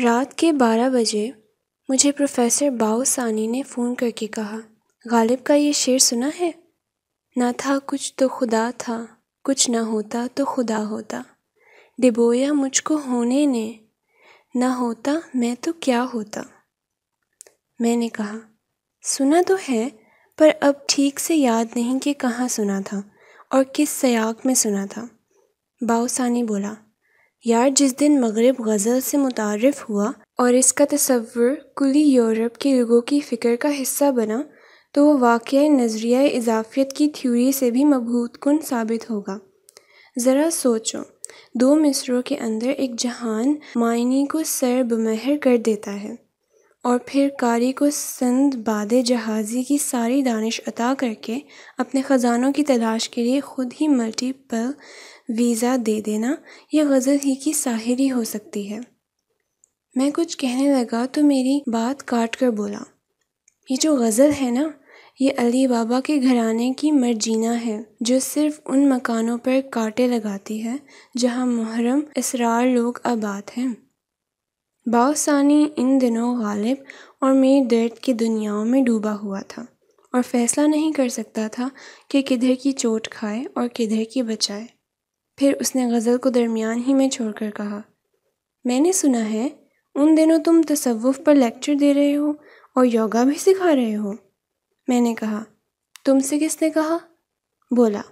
रात के बारह बजे मुझे प्रोफेसर बाओ सानी ने फ़ोन करके कहा गालिब का ये शेर सुना है ना था कुछ तो खुदा था कुछ ना होता तो खुदा होता डिबोया मुझको होने ने ना होता मैं तो क्या होता मैंने कहा सुना तो है पर अब ठीक से याद नहीं कि कहाँ सुना था और किस सयाक में सुना था बाओसानी बोला यार जिस दिन मगरब गज़ल से मुतारफ़ हुआ और इसका तस्वुर कुली यूरोप के लोगों की फ़िक्र का हिस्सा बना तो वह वाक़ नज़रिया इजाफ़ियत की थ्यूरी से भी कन साबित होगा ज़रा सोचो दो मिसरों के अंदर एक जहान मायने को सर बमहर कर देता है और फिर कारी को संद बाद जहाज़ी की सारी दानिश अता करके अपने ख़जानों की तलाश के लिए ख़ुद ही मल्टीपल वीज़ा दे देना यह गज़ल ही की साहिरी हो सकती है मैं कुछ कहने लगा तो मेरी बात काट कर बोला ये जो गज़ल है ना ये अली बाबा के घराने की मर्जीना है जो सिर्फ उन मकानों पर कांटे लगाती है जहाँ मुहरम इसरार लोग आबाद हैं बासानी इन दिनों गालिब और मेरे दर्द की दुनियाओं में डूबा हुआ था और फैसला नहीं कर सकता था कि किधर की चोट खाए और किधर की बचाए फिर उसने गज़ल को दरमियान ही में छोड़कर कहा मैंने सुना है उन दिनों तुम तसव्वुफ पर लेक्चर दे रहे हो और योगा भी सिखा रहे हो मैंने कहा तुमसे किसने कहा बोला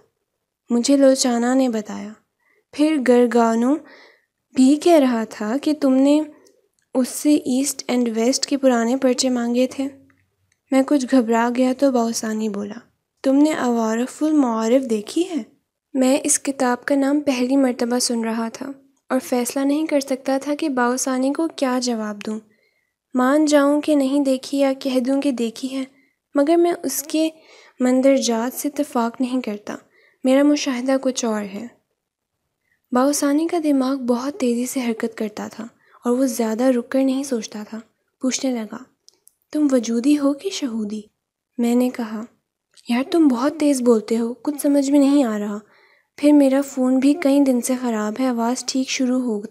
मुझे लोचाना ने बताया फिर गरगानो भी कह रहा था कि तुमने उससे ईस्ट एंड वेस्ट के पुराने पर्चे मांगे थे मैं कुछ घबरा गया तो बहुसानी बोला तुमने अवारफुल मारफ देखी है मैं इस किताब का नाम पहली मर्तबा सुन रहा था और फ़ैसला नहीं कर सकता था कि बाउसानी को क्या जवाब दूँ मान जाऊँ कि नहीं देखी या कह दूँ कि देखी है मगर मैं उसके मंदरजात से इतफाक़ नहीं करता मेरा मुशाहिदा कुछ और है बाउसानी का दिमाग बहुत तेज़ी से हरकत करता था और वो ज़्यादा रुक कर नहीं सोचता था पूछने लगा तुम वजूदी हो कि शहूदी मैंने कहा यार तुम बहुत तेज़ बोलते हो कुछ समझ में नहीं आ रहा फिर मेरा फ़ोन भी कई दिन से ख़राब है आवाज़ ठीक शुरू हो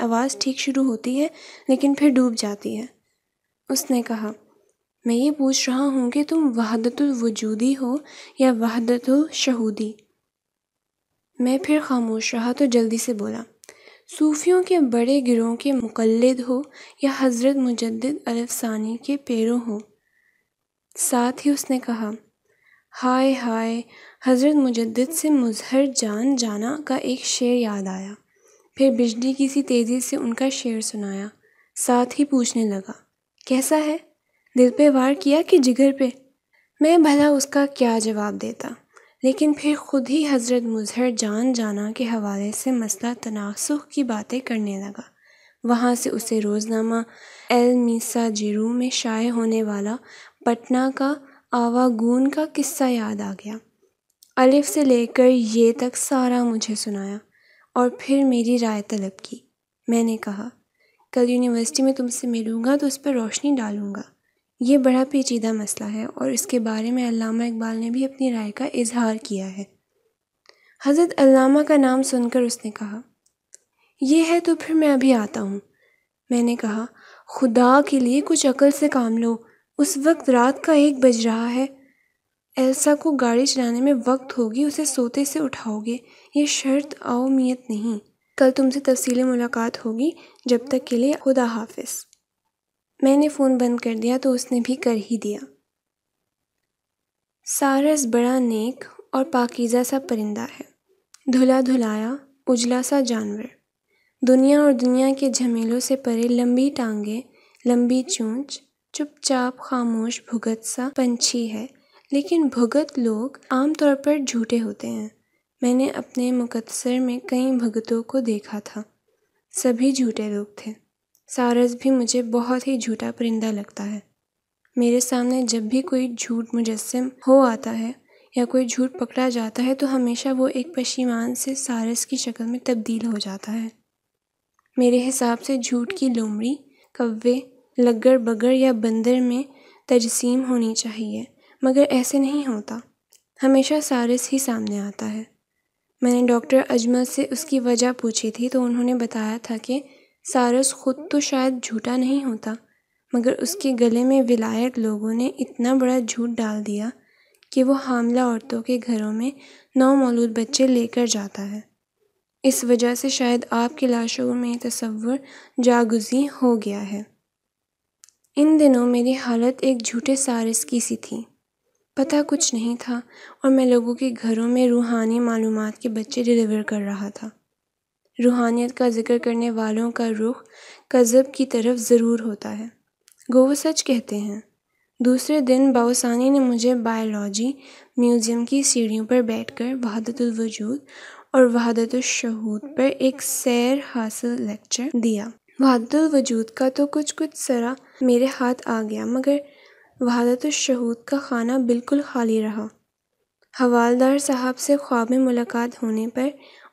आवाज़ ठीक शुरू होती है लेकिन फिर डूब जाती है उसने कहा मैं ये पूछ रहा हूँ कि तुम वहदतुल वजूदी हो या वहदतुल शहूदी मैं फिर खामोश रहा तो जल्दी से बोला सूफियों के बड़े गिरोह के मुकलद हो या हज़रत मुजद अलफसानी के पैरों हो साथ ही उसने कहा हाय हाय हज़रत मुजद से मुज़हर जान जाना का एक शेर याद आया फिर बिजली किसी तेज़ी से उनका शेर सुनाया साथ ही पूछने लगा कैसा है दिल पे वार किया कि जिगर पे मैं भला उसका क्या जवाब देता लेकिन फिर ख़ुद ही हज़रत मुजहर जान जाना के हवाले से मसला तनासुख की बातें करने लगा वहाँ से उसे रोज़नामा एल मीसा जिरू में शाये होने वाला पटना का आवागून का किस्सा याद आ गया अलिफ़ से लेकर ये तक सारा मुझे सुनाया और फिर मेरी राय तलब की मैंने कहा कल यूनिवर्सिटी में तुमसे मिलूँगा तो उस पर रोशनी डालूँगा ये बड़ा पेचीदा मसला है और इसके बारे में अल्लामा इकबाल ने भी अपनी राय का इजहार किया है हज़रत अल्लामा का नाम सुनकर उसने कहा यह है तो फिर मैं अभी आता हूँ मैंने कहा खुदा के लिए कुछ अकल से काम लो उस वक्त रात का एक बज रहा है एल्सा को गाड़ी चलाने में वक्त होगी उसे सोते से उठाओगे ये शर्त आओमियत नहीं कल तुमसे तफसील मुलाकात होगी जब तक के लिए खुदा हाफिज मैंने फ़ोन बंद कर दिया तो उसने भी कर ही दिया सारस बड़ा नेक और पाकिज़ा सा परिंदा है धुला धुलाया उजला सा जानवर दुनिया और दुनिया के झमेलों से परे लंबी टांगे लंबी चूँच चुपचाप खामोश भुगत सा पंछी है लेकिन भगत लोग आमतौर पर झूठे होते हैं मैंने अपने मुकदसर में कई भगतों को देखा था सभी झूठे लोग थे सारस भी मुझे बहुत ही झूठा परिंदा लगता है मेरे सामने जब भी कोई झूठ मुजस्म हो आता है या कोई झूठ पकड़ा जाता है तो हमेशा वो एक पशीमान से सारस की शक्ल में तब्दील हो जाता है मेरे हिसाब से झूठ की लोमड़ी कव्वे लगड़ बगड़ या बंदर में तजसीम होनी चाहिए मगर ऐसे नहीं होता हमेशा सारिस ही सामने आता है मैंने डॉक्टर अजमल से उसकी वजह पूछी थी तो उन्होंने बताया था कि सारस ख़ुद तो शायद झूठा नहीं होता मगर उसके गले में विलायत लोगों ने इतना बड़ा झूठ डाल दिया कि वो हामला औरतों के घरों में नौ मौलूद बच्चे लेकर जाता है इस वजह से शायद आपकी लाशों में तस्वुर जागुजी हो गया है इन दिनों मेरी हालत एक झूठे सारस की सी थी पता कुछ नहीं था और मैं लोगों के घरों में रूहानी मालूम के बच्चे डिलीवर कर रहा था रूहानियत का जिक्र करने वालों का रुख कज़ब की तरफ ज़रूर होता है गो वो सच कहते हैं दूसरे दिन बाउसानी ने मुझे बायोलॉजी म्यूज़ियम की सीढ़ियों पर बैठकर वहादतुलवजूद और शहूद पर एक सैर हासिल लेक्चर दिया वजूद का तो कुछ कुछ सरा मेरे हाथ आ गया मगर शहूद का ख़ाना बिल्कुल खाली रहा हवालदार साहब से ख्वाब में मुलाकात होने पर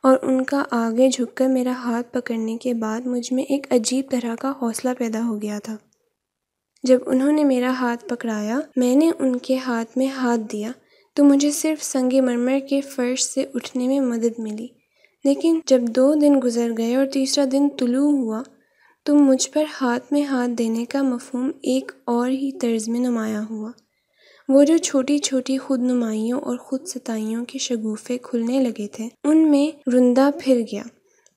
और उनका आगे झुककर मेरा हाथ पकड़ने के बाद मुझ में एक अजीब तरह का हौसला पैदा हो गया था जब उन्होंने मेरा हाथ पकड़ाया मैंने उनके हाथ में हाथ दिया तो मुझे सिर्फ संग मरमर के फर्श से उठने में मदद मिली लेकिन जब दो दिन गुजर गए और तीसरा दिन तुलू हुआ तो मुझ पर हाथ में हाथ देने का मफहम एक और ही तर्ज़ में नुमाया हुआ वो जो छोटी छोटी खुद नुमाइयों और खुद सताइयों के शगुफ़े खुलने लगे थे उनमें रुंदा फिर गया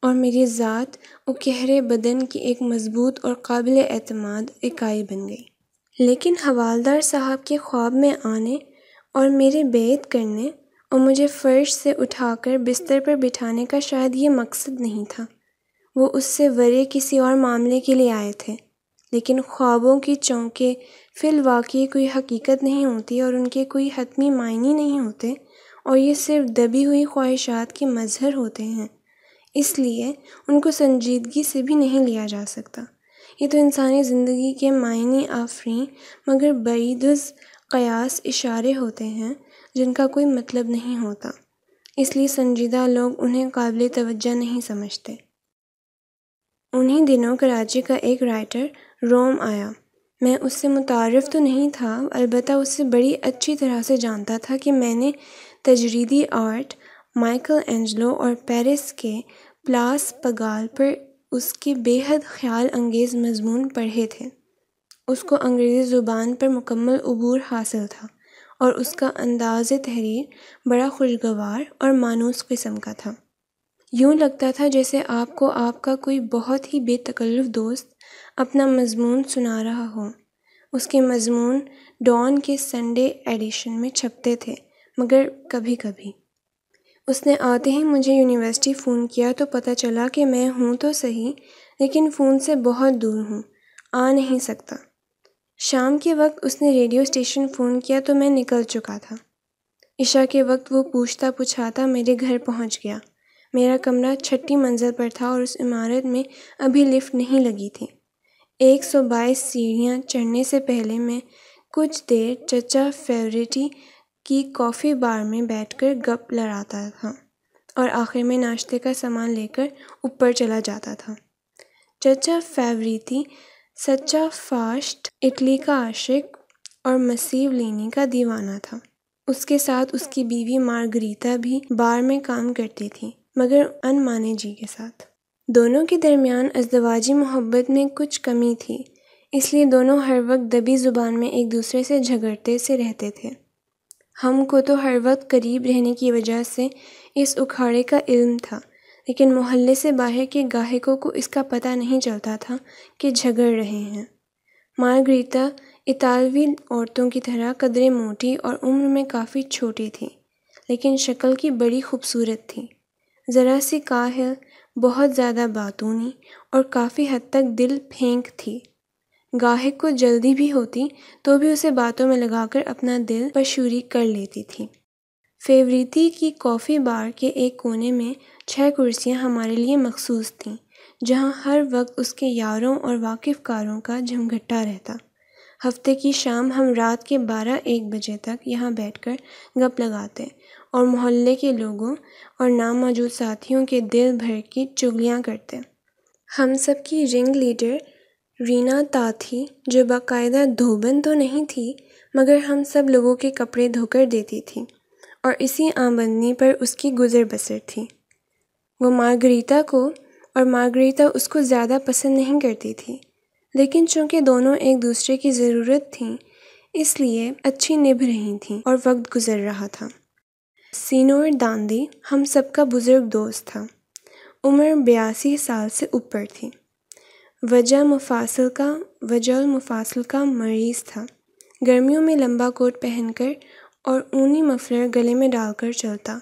और मेरी ज़ात और गहरे बदन की एक मज़बूत और काबिल अतमाद इकाई बन गई लेकिन हवालदार साहब के ख्वाब में आने और मेरे बेत करने और मुझे फ़र्श से उठाकर बिस्तर पर बिठाने का शायद ये मकसद नहीं था वो उससे वरे किसी और मामले के लिए आए थे लेकिन ख्वाबों की चौंके वाक़ कोई हकीकत नहीं होती और उनके कोई हतमी मायने नहीं होते और ये सिर्फ दबी हुई ख्वाहिशात के मज़हर होते हैं इसलिए उनको संजीदगी से भी नहीं लिया जा सकता ये तो इंसानी ज़िंदगी के मायने आफरी मगर बईदुस क़यास इशारे होते हैं जिनका कोई मतलब नहीं होता इसलिए संजीदा लोग उन्हें काबिल तवज्जो नहीं समझते उन्हीं दिनों कराची का एक राइटर रोम आया मैं उससे मुतारफ़ तो नहीं था अलबत् उससे बड़ी अच्छी तरह से जानता था कि मैंने तजरीदी आर्ट माइकल एंजलो और पेरिस के प्लास पगाल पर उसके बेहद ख्याल अंगेज़ मजमून पढ़े थे उसको अंग्रेज़ी ज़ुबान पर मुकम्मल अबूर हासिल था और उसका अंदाज़ तहरीर बड़ा खुशगवार और मानूस किस्म का था यूँ लगता था जैसे आपको आपका कोई बहुत ही बेतकल्लुफ़ दोस्त अपना मज़मून सुना रहा हो उसके मज़मून डॉन के संडे एडिशन में छपते थे मगर कभी कभी उसने आते ही मुझे यूनिवर्सिटी फ़ोन किया तो पता चला कि मैं हूँ तो सही लेकिन फ़ोन से बहुत दूर हूँ आ नहीं सकता शाम के वक्त उसने रेडियो स्टेशन फ़ोन किया तो मैं निकल चुका था ईशा के वक्त वो पूछता पुछाता मेरे घर पहुँच गया मेरा कमरा छठी मंज़िल पर था और उस इमारत में अभी लिफ़्ट नहीं लगी थी एक सौ बाईस सीढ़ियाँ चढ़ने से पहले मैं कुछ देर चचा फेवरेटी की कॉफ़ी बार में बैठकर गप लड़ाता था और आखिर में नाश्ते का सामान लेकर ऊपर चला जाता था चचा फेवरीती सच्चा फास्ट इटली का आशिक और मसीब लेनी का दीवाना था उसके साथ उसकी बीवी मार्गरीता भी बार में काम करती थी मगर अनमाने जी के साथ दोनों के दरमियान अजदवाजी मोहब्बत में कुछ कमी थी इसलिए दोनों हर वक्त दबी ज़ुबान में एक दूसरे से झगड़ते से रहते थे हम को तो हर वक्त करीब रहने की वजह से इस उखाड़े का इल्म था लेकिन मोहल्ले से बाहर के गाहकों को इसका पता नहीं चलता था कि झगड़ रहे हैं मारग्रीता इतालवी औरतों की तरह कदरे मोटी और उम्र में काफ़ी छोटी थी लेकिन शक्ल की बड़ी खूबसूरत थी ज़रा सी काहिल बहुत ज़्यादा बातूनी और काफ़ी हद तक दिल फेंक थी गाहक को जल्दी भी होती तो भी उसे बातों में लगाकर अपना दिल पर शूरी कर लेती थी फेवरीती की कॉफ़ी बार के एक कोने में छह कुर्सियां हमारे लिए मखसूस थीं जहां हर वक्त उसके यारों और वाकिफ़कारों का झमघट्टा रहता हफ्ते की शाम हम रात के बारह एक बजे तक यहां बैठकर गप लगाते और मोहल्ले के लोगों और मौजूद साथियों के दिल भर की चुगलियाँ करते हम सब की रिंग लीडर रीना ता थी जो बाकायदा धोबन तो नहीं थी मगर हम सब लोगों के कपड़े धोकर देती थी और इसी आमदनी पर उसकी गुज़र बसर थी वो मार्गरीता को और मार्गरीता उसको ज़्यादा पसंद नहीं करती थी लेकिन चूंकि दोनों एक दूसरे की ज़रूरत थी इसलिए अच्छी निभ रही थी और वक्त गुजर रहा था सीनोर दांदी हम सबका बुज़ुर्ग दोस्त था उम्र बयासी साल से ऊपर थी वजह मुफासिल का वजह मुफासिल का मरीज़ था गर्मियों में लंबा कोट पहनकर और ऊनी मफलर गले में डालकर चलता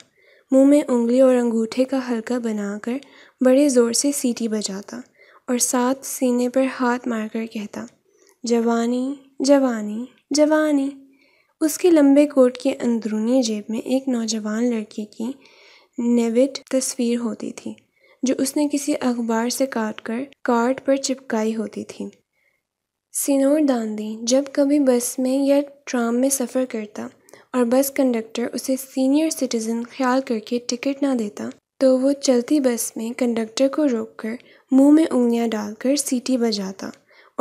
मुंह में उंगली और अंगूठे का हल्का बनाकर बड़े ज़ोर से सीटी बजाता और साथ सीने पर हाथ मारकर कहता जवानी जवानी जवानी उसके लंबे कोट के अंदरूनी जेब में एक नौजवान लड़की की नेविट तस्वीर होती थी जो उसने किसी अखबार से काट कर कार्ड पर चिपकाई होती थी सिनोर दांदी जब कभी बस में या ट्राम में सफ़र करता और बस कंडक्टर उसे सीनियर सिटीज़न ख्याल करके टिकट ना देता तो वो चलती बस में कंडक्टर को रोककर मुंह में उंगलियां डालकर सीटी बजाता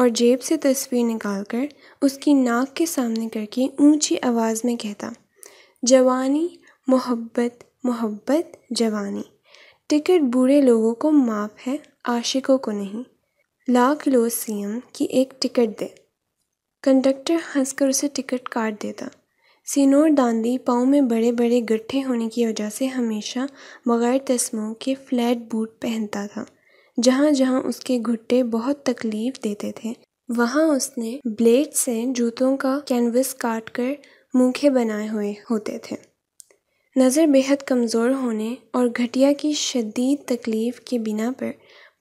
और जेब से तस्वीर निकालकर उसकी नाक के सामने करके ऊंची आवाज़ में कहता जवानी मोहब्बत मोहब्बत जवानी टिकट बूढ़े लोगों को माफ है आशिकों को नहीं लाख लो सीएम की एक टिकट दे कंडक्टर हंसकर उसे टिकट काट देता सीनोर दांदी पाँव में बड़े बड़े गट्ठे होने की वजह से हमेशा बगैर तस्मों के फ्लैट बूट पहनता था जहाँ जहाँ उसके घुट्टे बहुत तकलीफ देते थे वहाँ उसने ब्लेड से जूतों का कैनवस काट कर मूखे बनाए हुए होते थे नज़र बेहद कमज़ोर होने और घटिया की शदीद तकलीफ़ के बिना पर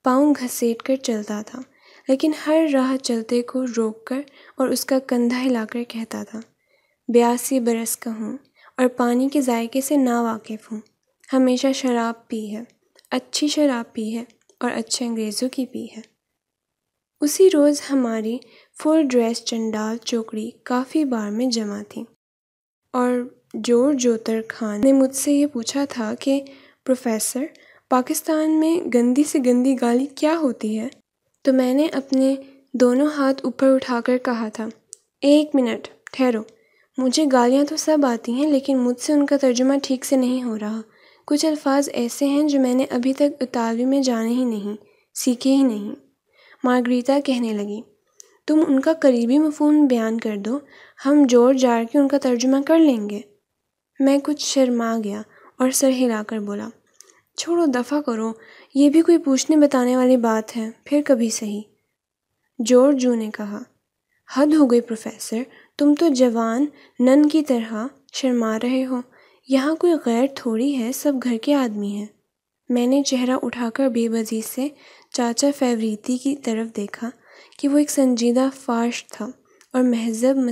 पाँव घसीट कर चलता था लेकिन हर राह चलते को रोक कर और उसका कंधा हिलाकर कहता था बयासी बरस का हूँ और पानी के जायके से ना वाकिफ़ हूँ हमेशा शराब पी है अच्छी शराब पी है और अच्छे अंग्रेज़ों की भी है उसी रोज़ हमारी फुल ड्रेस चंडाल चोकड़ी काफ़ी बार में जमा थी और जोर जोतर खान ने मुझसे ये पूछा था कि प्रोफेसर पाकिस्तान में गंदी से गंदी गाली क्या होती है तो मैंने अपने दोनों हाथ ऊपर उठाकर कहा था एक मिनट ठहरो मुझे गालियाँ तो सब आती हैं लेकिन मुझसे उनका तर्जुमा ठीक से नहीं हो रहा कुछ अल्फाज ऐसे हैं जो मैंने अभी तक इतालवी में जाने ही नहीं सीखे ही नहीं मार्गरीता कहने लगी तुम उनका करीबी मफहम बयान कर दो हम जोर जाड़ के उनका तर्जुमा कर लेंगे मैं कुछ शर्मा गया और सर हिलाकर बोला छोड़ो दफ़ा करो ये भी कोई पूछने बताने वाली बात है फिर कभी सही जोर जू ने कहा हद हो गई प्रोफेसर तुम तो जवान नन की तरह शर्मा रहे हो यहाँ कोई गैर थोड़ी है सब घर के आदमी हैं मैंने चेहरा उठाकर बेबजी से चाचा फ़ेवरीती की तरफ देखा कि वो एक संजीदा फ़ाश था और महजब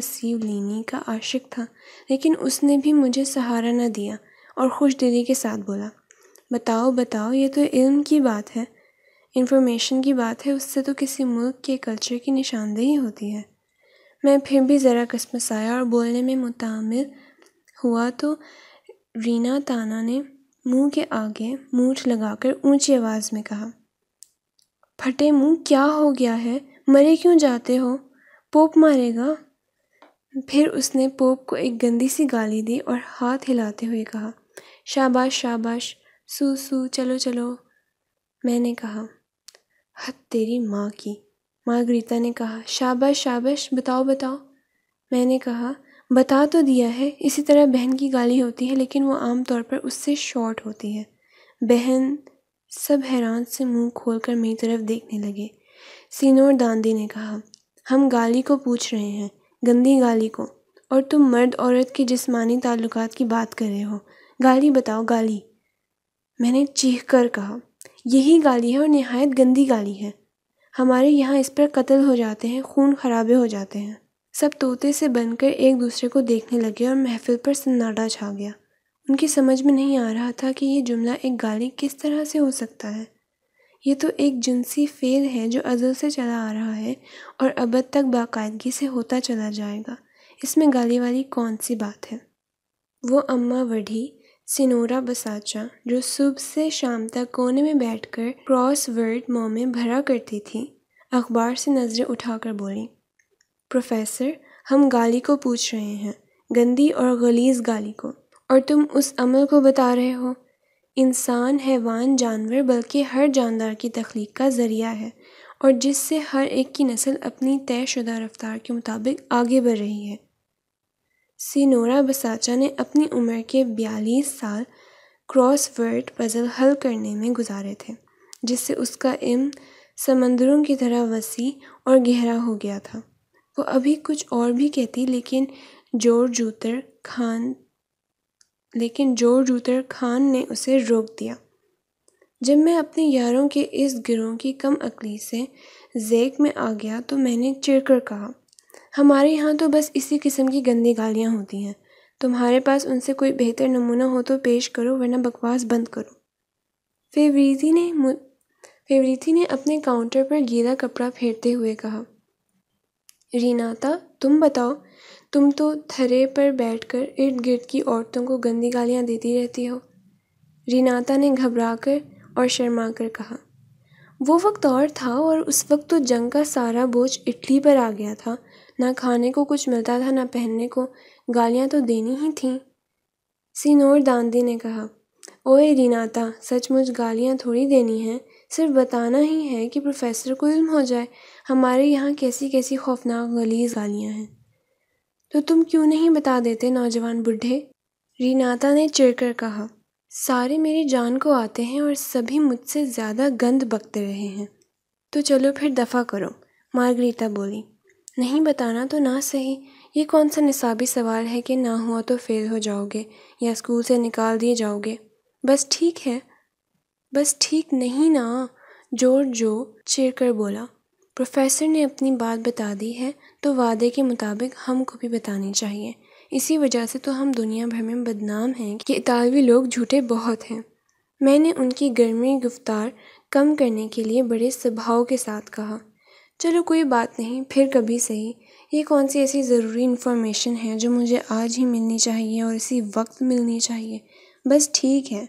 लीनी का आशिक था लेकिन उसने भी मुझे सहारा न दिया और खुश दिली के साथ बोला बताओ बताओ ये तो इल्म की बात है इन्फॉर्मेशन की बात है उससे तो किसी मुल्क के कल्चर की निशानदेही होती है मैं फिर भी ज़रा कसमसाया और बोलने में मुतामिल हुआ तो रीना ताना ने मुंह के आगे मूछ लगाकर ऊंची आवाज में कहा फटे मुंह क्या हो गया है मरे क्यों जाते हो पोप मारेगा फिर उसने पोप को एक गंदी सी गाली दी और हाथ हिलाते हुए कहा शाबाश शाबाश सू सू चलो चलो मैंने कहा हद तेरी माँ की माँ ग्रीता ने कहा शाबाश शाबाश बताओ बताओ मैंने कहा बता तो दिया है इसी तरह बहन की गाली होती है लेकिन वो आम तौर पर उससे शॉर्ट होती है बहन सब हैरान से मुंह खोलकर मेरी तरफ देखने लगे सीनोर दांदी ने कहा हम गाली को पूछ रहे हैं गंदी गाली को और तुम मर्द औरत के जिस्मानी ताल्लुक की बात कर रहे हो गाली बताओ गाली मैंने चीख कर कहा यही गाली है और नहायत गंदी गाली है हमारे यहाँ इस पर कत्ल हो जाते हैं खून खराबे हो जाते हैं सब तोते से बनकर एक दूसरे को देखने लगे और महफिल पर सन्नाटा छा गया उनकी समझ में नहीं आ रहा था कि ये जुमला एक गाली किस तरह से हो सकता है ये तो एक जिनसी फेल है जो अजल से चला आ रहा है और अब तक बाकायदगी से होता चला जाएगा इसमें गाली वाली कौन सी बात है वो अम्मा वढ़ी सिनोरा बसाचा जो सुबह से शाम तक कोने में बैठकर क्रॉस वर्ड मुँह में भरा करती थी अखबार से नज़रें उठाकर बोली प्रोफेसर हम गाली को पूछ रहे हैं गंदी और गलीज गाली को और तुम उस अमल को बता रहे हो इंसान हैवान जानवर बल्कि हर जानदार की तख्लीक का ज़रिया है और जिससे हर एक की नस्ल अपनी तयशुदा रफ्तार के मुताबिक आगे बढ़ रही है सिनोरा बसाचा ने अपनी उम्र के बयालीस साल क्रॉसवर्ड पज़ल हल करने में गुजारे थे जिससे उसका इम समंदरों की तरह वसी और गहरा हो गया था वो अभी कुछ और भी कहती लेकिन जोर जूतर खान लेकिन जोर जूतर खान ने उसे रोक दिया जब मैं अपने यारों के इस गिरोह की कम अकली से जेक में आ गया तो मैंने चिड़कर कहा हमारे यहाँ तो बस इसी किस्म की गंदी गालियाँ होती हैं तुम्हारे पास उनसे कोई बेहतर नमूना हो तो पेश करो वरना बकवास बंद करो फेवरीजी ने फेवरीथी ने अपने काउंटर पर गीला कपड़ा फेरते हुए कहा रीनाता तुम बताओ तुम तो थरे पर बैठकर इर्द गिर्द की औरतों को गंदी गालियाँ देती रहती हो रीनाता ने घबराकर और शर्मा कर कहा वो वक्त और था और उस वक्त तो जंग का सारा बोझ इटली पर आ गया था ना खाने को कुछ मिलता था ना पहनने को गालियाँ तो देनी ही थीं सीनोर दांदी ने कहा ओए रीनाता सचमुच गालियाँ थोड़ी देनी हैं सिर्फ बताना ही है कि प्रोफेसर को इल्म हो जाए हमारे यहाँ कैसी कैसी खौफनाक गलीज गालियाँ हैं तो तुम क्यों नहीं बता देते नौजवान बुढ़े रीनाता ने चिड़कर कहा सारे मेरी जान को आते हैं और सभी मुझसे ज़्यादा गंद बकते रहे हैं तो चलो फिर दफ़ा करो मार्गरीता बोली नहीं बताना तो ना सही ये कौन सा निसाबी सवाल है कि ना हुआ तो फेल हो जाओगे या स्कूल से निकाल दिए जाओगे बस ठीक है बस ठीक नहीं ना जोर जो चिर कर बोला प्रोफेसर ने अपनी बात बता दी है तो वादे के मुताबिक हमको भी बतानी चाहिए इसी वजह से तो हम दुनिया भर में बदनाम हैं कि इतालवी लोग झूठे बहुत हैं मैंने उनकी गर्मी गुफ्तार कम करने के लिए बड़े स्वभाव के साथ कहा चलो कोई बात नहीं फिर कभी सही ये कौन सी ऐसी ज़रूरी इन्फॉर्मेशन है जो मुझे आज ही मिलनी चाहिए और इसी वक्त मिलनी चाहिए बस ठीक है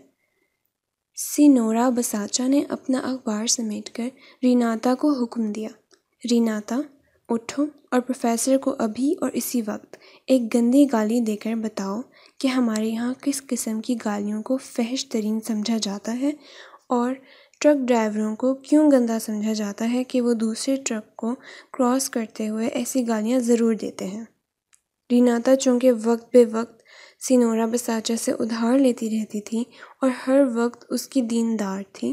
सिनोरा बसाचा ने अपना अखबार समेटकर रीनाता को हुक्म दिया रीनाता उठो और प्रोफेसर को अभी और इसी वक्त एक गंदी गाली देकर बताओ कि हमारे यहाँ किस किस्म की गालियों को फहश तरीन समझा जाता है और ट्रक ड्राइवरों को क्यों गंदा समझा जाता है कि वो दूसरे ट्रक को क्रॉस करते हुए ऐसी गालियाँ ज़रूर देते हैं रीनाता चूँकि वक्त बे वक्त सिनोरा बसाचा से उधार लेती रहती थी और हर वक्त उसकी दीनदार थी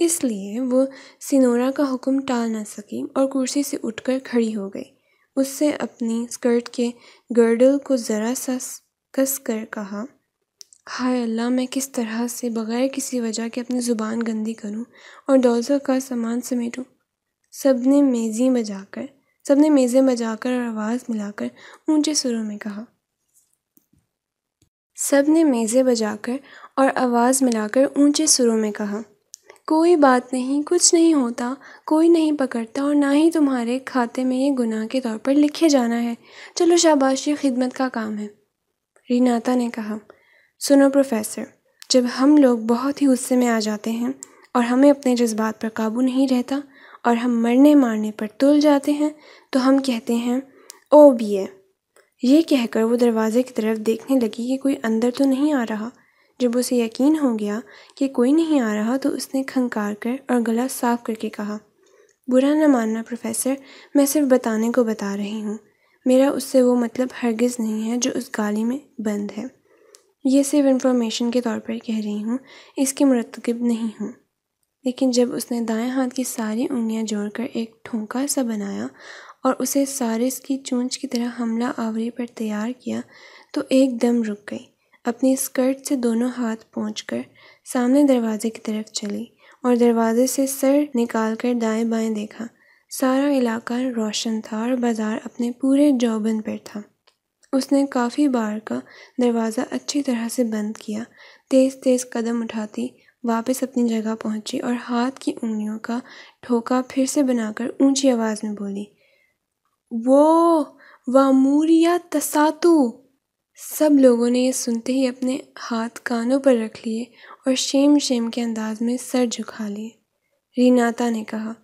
इसलिए वो सिनोरा का हुक्म टाल ना सकी और कुर्सी से उठकर खड़ी हो गई उससे अपनी स्कर्ट के गर्डल को ज़रा सा कस कर कहा हाय अल्लाह मैं किस तरह से बग़ैर किसी वजह के अपनी ज़ुबान गंदी करूं और डोजा का सामान समेटूं सब ने मेज़ें बजाकर सब ने मेज़ें बजाकर और आवाज़ मिलाकर ऊंचे सुरों में कहा सब ने मेज़ें बजाकर और आवाज़ मिलाकर ऊंचे सुरों में कहा कोई बात नहीं कुछ नहीं होता कोई नहीं पकड़ता और ना ही तुम्हारे खाते में ये गुनाह के तौर पर लिखे जाना है चलो शाबाश ये खिदमत का काम है रीनाता ने कहा सुनो प्रोफेसर जब हम लोग बहुत ही गुस्से में आ जाते हैं और हमें अपने जज्बात पर काबू नहीं रहता और हम मरने मारने पर तुल जाते हैं तो हम कहते हैं ओ बी ए यह कहकर वो दरवाजे की तरफ देखने लगी कि कोई अंदर तो नहीं आ रहा जब उसे यकीन हो गया कि कोई नहीं आ रहा तो उसने खंकार कर और गला साफ करके कहा बुरा न मानना प्रोफेसर मैं सिर्फ बताने को बता रही हूँ मेरा उससे वो मतलब हरगिज़ नहीं है जो उस गाली में बंद है ये सिर्फ इंफॉर्मेशन के तौर पर कह रही हूँ इसकी मरतकब नहीं हूँ लेकिन जब उसने दाएं हाथ की सारी उंगलियां जोड़कर एक ठोंका सा बनाया और उसे सारिस की चोंच की तरह हमला आवरी पर तैयार किया तो एकदम रुक गई अपनी स्कर्ट से दोनों हाथ पहुँच कर सामने दरवाजे की तरफ चली और दरवाजे से सर निकाल कर दाएं बाएं देखा सारा इलाका रोशन था और बाज़ार अपने पूरे जौबन पर था उसने काफ़ी बार का दरवाज़ा अच्छी तरह से बंद किया तेज़ तेज़ कदम उठाती वापस अपनी जगह पहुंची और हाथ की उंगलियों का ठोका फिर से बनाकर ऊंची आवाज़ में बोली वो वामूरिया तसातु सब लोगों ने ये सुनते ही अपने हाथ कानों पर रख लिए और शेम शेम के अंदाज में सर झुका लिए रीनाता ने कहा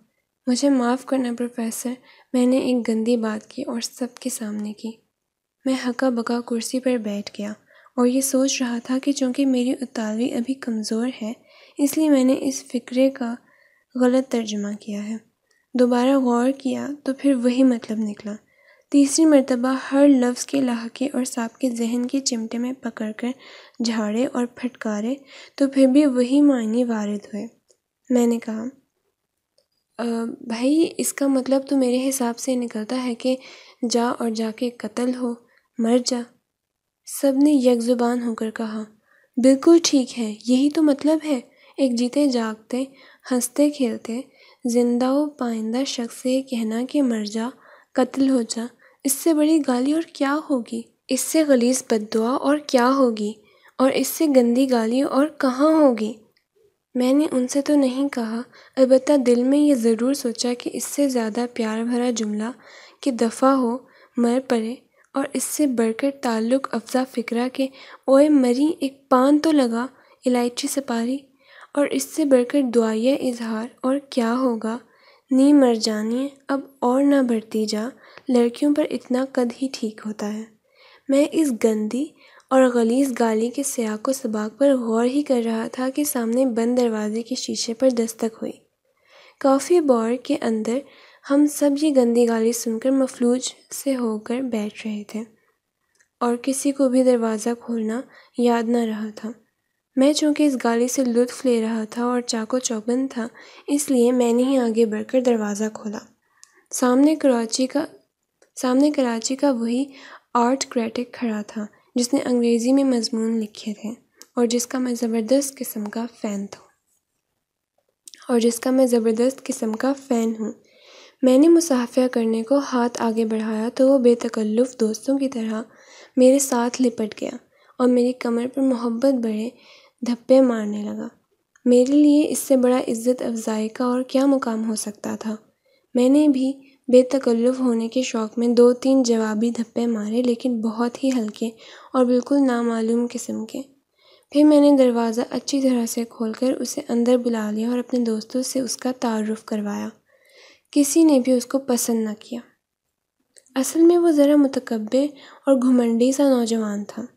मुझे माफ़ करना प्रोफेसर मैंने एक गंदी बात की और सबके सामने की मैं हका बका कुर्सी पर बैठ गया और ये सोच रहा था कि चूँकि मेरी उतारवी अभी कमज़ोर है इसलिए मैंने इस फ़िक्रे का गलत तर्जमा किया है दोबारा गौर किया तो फिर वही मतलब निकला तीसरी मरतबा हर लफ्ज़ के लाके और साहब के जहन के चिमटे में पकड़ कर झाड़े और फटकारे तो फिर भी वही मायने वारद हुए मैंने कहा भाई इसका मतलब तो मेरे हिसाब से निकलता है कि जा और जाके कत्ल हो मर जा सब ने यकजुबान होकर कहा बिल्कुल ठीक है यही तो मतलब है एक जीते जागते हंसते खेलते ज़िंदा व पाइंदा शख्स से ये कहना कि मर जा कत्ल हो जा इससे बड़ी गाली और क्या होगी इससे गलीस बदुआ और क्या होगी और इससे गंदी गाली और कहाँ होगी मैंने उनसे तो नहीं कहा अलबत् दिल में ये ज़रूर सोचा कि इससे ज़्यादा प्यार भरा जुमला कि दफ़ा हो मर पड़े और इससे बढ़कर ताल्लुक़ अफजा फ़िक्रा के ओए मरी एक पान तो लगा इलायची सपारी और इससे बढ़कर दुआए इज़हार और क्या होगा नी जानी अब और ना बढ़ती जा लड़कियों पर इतना कद ही ठीक होता है मैं इस गंदी और गलीस गाली के सियाक सबाक पर गौर ही कर रहा था कि सामने बंद दरवाजे के शीशे पर दस्तक हुई कॉफ़ी बॉर के अंदर हम सब ये गंदी गाली सुनकर मफलूज से होकर बैठ रहे थे और किसी को भी दरवाज़ा खोलना याद ना रहा था मैं चूंकि इस गाली से लुत्फ़ ले रहा था और चाको चौबंद था इसलिए मैंने ही आगे बढ़कर दरवाज़ा खोला सामने कराची का सामने कराची का वही आर्ट क्रेटिक खड़ा था जिसने अंग्रेज़ी में मजमून लिखे थे और जिसका मैं ज़बरदस्त किस्म का फ़ैन था और जिसका मैं ज़बरदस्त किस्म का फ़ैन हूँ मैंने मुसाफिया करने को हाथ आगे बढ़ाया तो वो बेतकल्लुफ़ दोस्तों की तरह मेरे साथ लिपट गया और मेरी कमर पर मोहब्बत बढ़े धप्पे मारने लगा मेरे लिए इससे बड़ा इज़्ज़त अफ़ज़ाई का और क्या मुकाम हो सकता था मैंने भी बेतकल्लुफ़ होने के शौक़ में दो तीन जवाबी धप्पे मारे लेकिन बहुत ही हल्के और बिल्कुल नामालूम किस्म के फिर मैंने दरवाज़ा अच्छी तरह से खोलकर उसे अंदर बुला लिया और अपने दोस्तों से उसका तारुफ़ करवाया किसी ने भी उसको पसंद न किया असल में वो ज़रा मतकबे और घुमंडी सा नौजवान था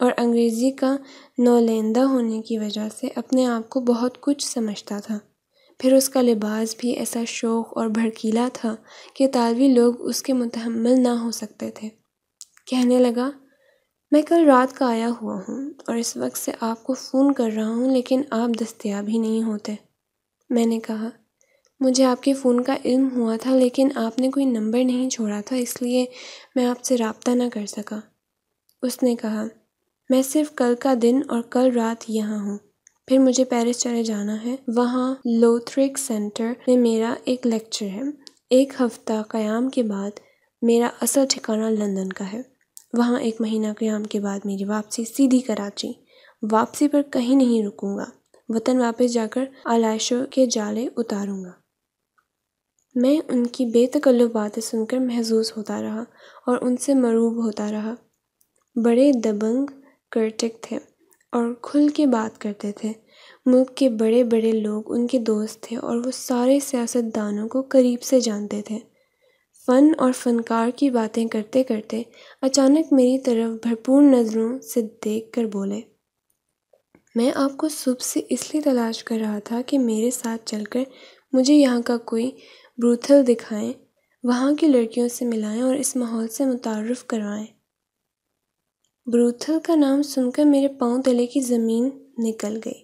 और अंग्रेज़ी का नौलेंदा होने की वजह से अपने आप को बहुत कुछ समझता था फिर उसका लिबास भी ऐसा शोख और भड़कीला था कि तालवी लोग उसके मुतहमल ना हो सकते थे कहने लगा मैं कल रात का आया हुआ हूँ और इस वक्त से आपको फ़ोन कर रहा हूँ लेकिन आप दस्तियाब ही नहीं होते मैंने कहा मुझे आपके फ़ोन का इल्म हुआ था लेकिन आपने कोई नंबर नहीं छोड़ा था इसलिए मैं आपसे रबता ना कर सका उसने कहा मैं सिर्फ कल का दिन और कल रात यहाँ हूँ फिर मुझे पेरिस चले जाना है वहाँ लोथरिक सेंटर में मेरा एक लेक्चर है एक हफ्ता क़याम के बाद मेरा असल ठिकाना लंदन का है वहाँ एक महीना क़याम के बाद मेरी वापसी सीधी कराची वापसी पर कहीं नहीं रुकूँगा वतन वापस जाकर आलाइशों के जाले उतारूँगा मैं उनकी बेतकल्लु बातें सुनकर महजूस होता रहा और उनसे मरूब होता रहा बड़े दबंग कृतज्ञ थे और खुल के बात करते थे मुल्क के बड़े बड़े लोग उनके दोस्त थे और वो सारे सियासतदानों को करीब से जानते थे फ़न और फ़नकार की बातें करते करते अचानक मेरी तरफ भरपूर नज़रों से देख कर बोले मैं आपको सुबह से इसलिए तलाश कर रहा था कि मेरे साथ चलकर मुझे यहाँ का कोई ब्रूथल दिखाएं वहाँ की लड़कियों से मिलाएं और इस माहौल से मुतारफ़ करवाएं ब्रूथल का नाम सुनकर मेरे पाँव तले की ज़मीन निकल गई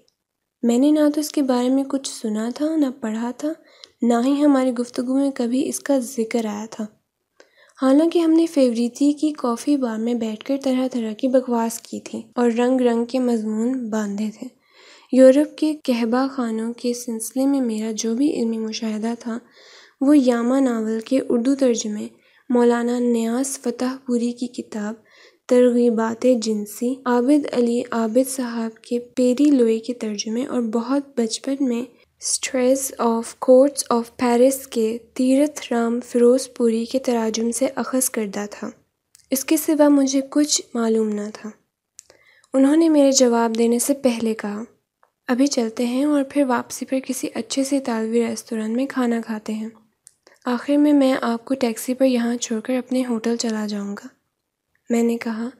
मैंने ना तो इसके बारे में कुछ सुना था ना पढ़ा था ना ही हमारी गुफ्तगु में कभी इसका ज़िक्र आया था हालांकि हमने फेवरीती की कॉफ़ी बार में बैठकर तरह तरह की बकवास की थी और रंग रंग के मजमून बांधे थे यूरोप के कहबा खानों के सिलसिले में मेरा जो भी इलमी मुशाह था वो यामा नावल के उर्दू तर्जमे मौलाना न्यास फतेहपुरी की किताब तरग़ीबात जिनसी आबिद अली आबिद साहब के पेरी लोई के तर्जुमे और बहुत बचपन में stress of courts of Paris के तीरथ राम फ़िरोज़पुरी के तराजुम से अखज़ करदा था इसके सिवा मुझे कुछ मालूम न था उन्होंने मेरे जवाब देने से पहले कहा अभी चलते हैं और फिर वापसी पर किसी अच्छे से तालवी रेस्टोरेंट में खाना खाते हैं आखिर में मैं आपको टैक्सी पर यहाँ छोड़कर अपने होटल चला जाऊँगा मैंने कहा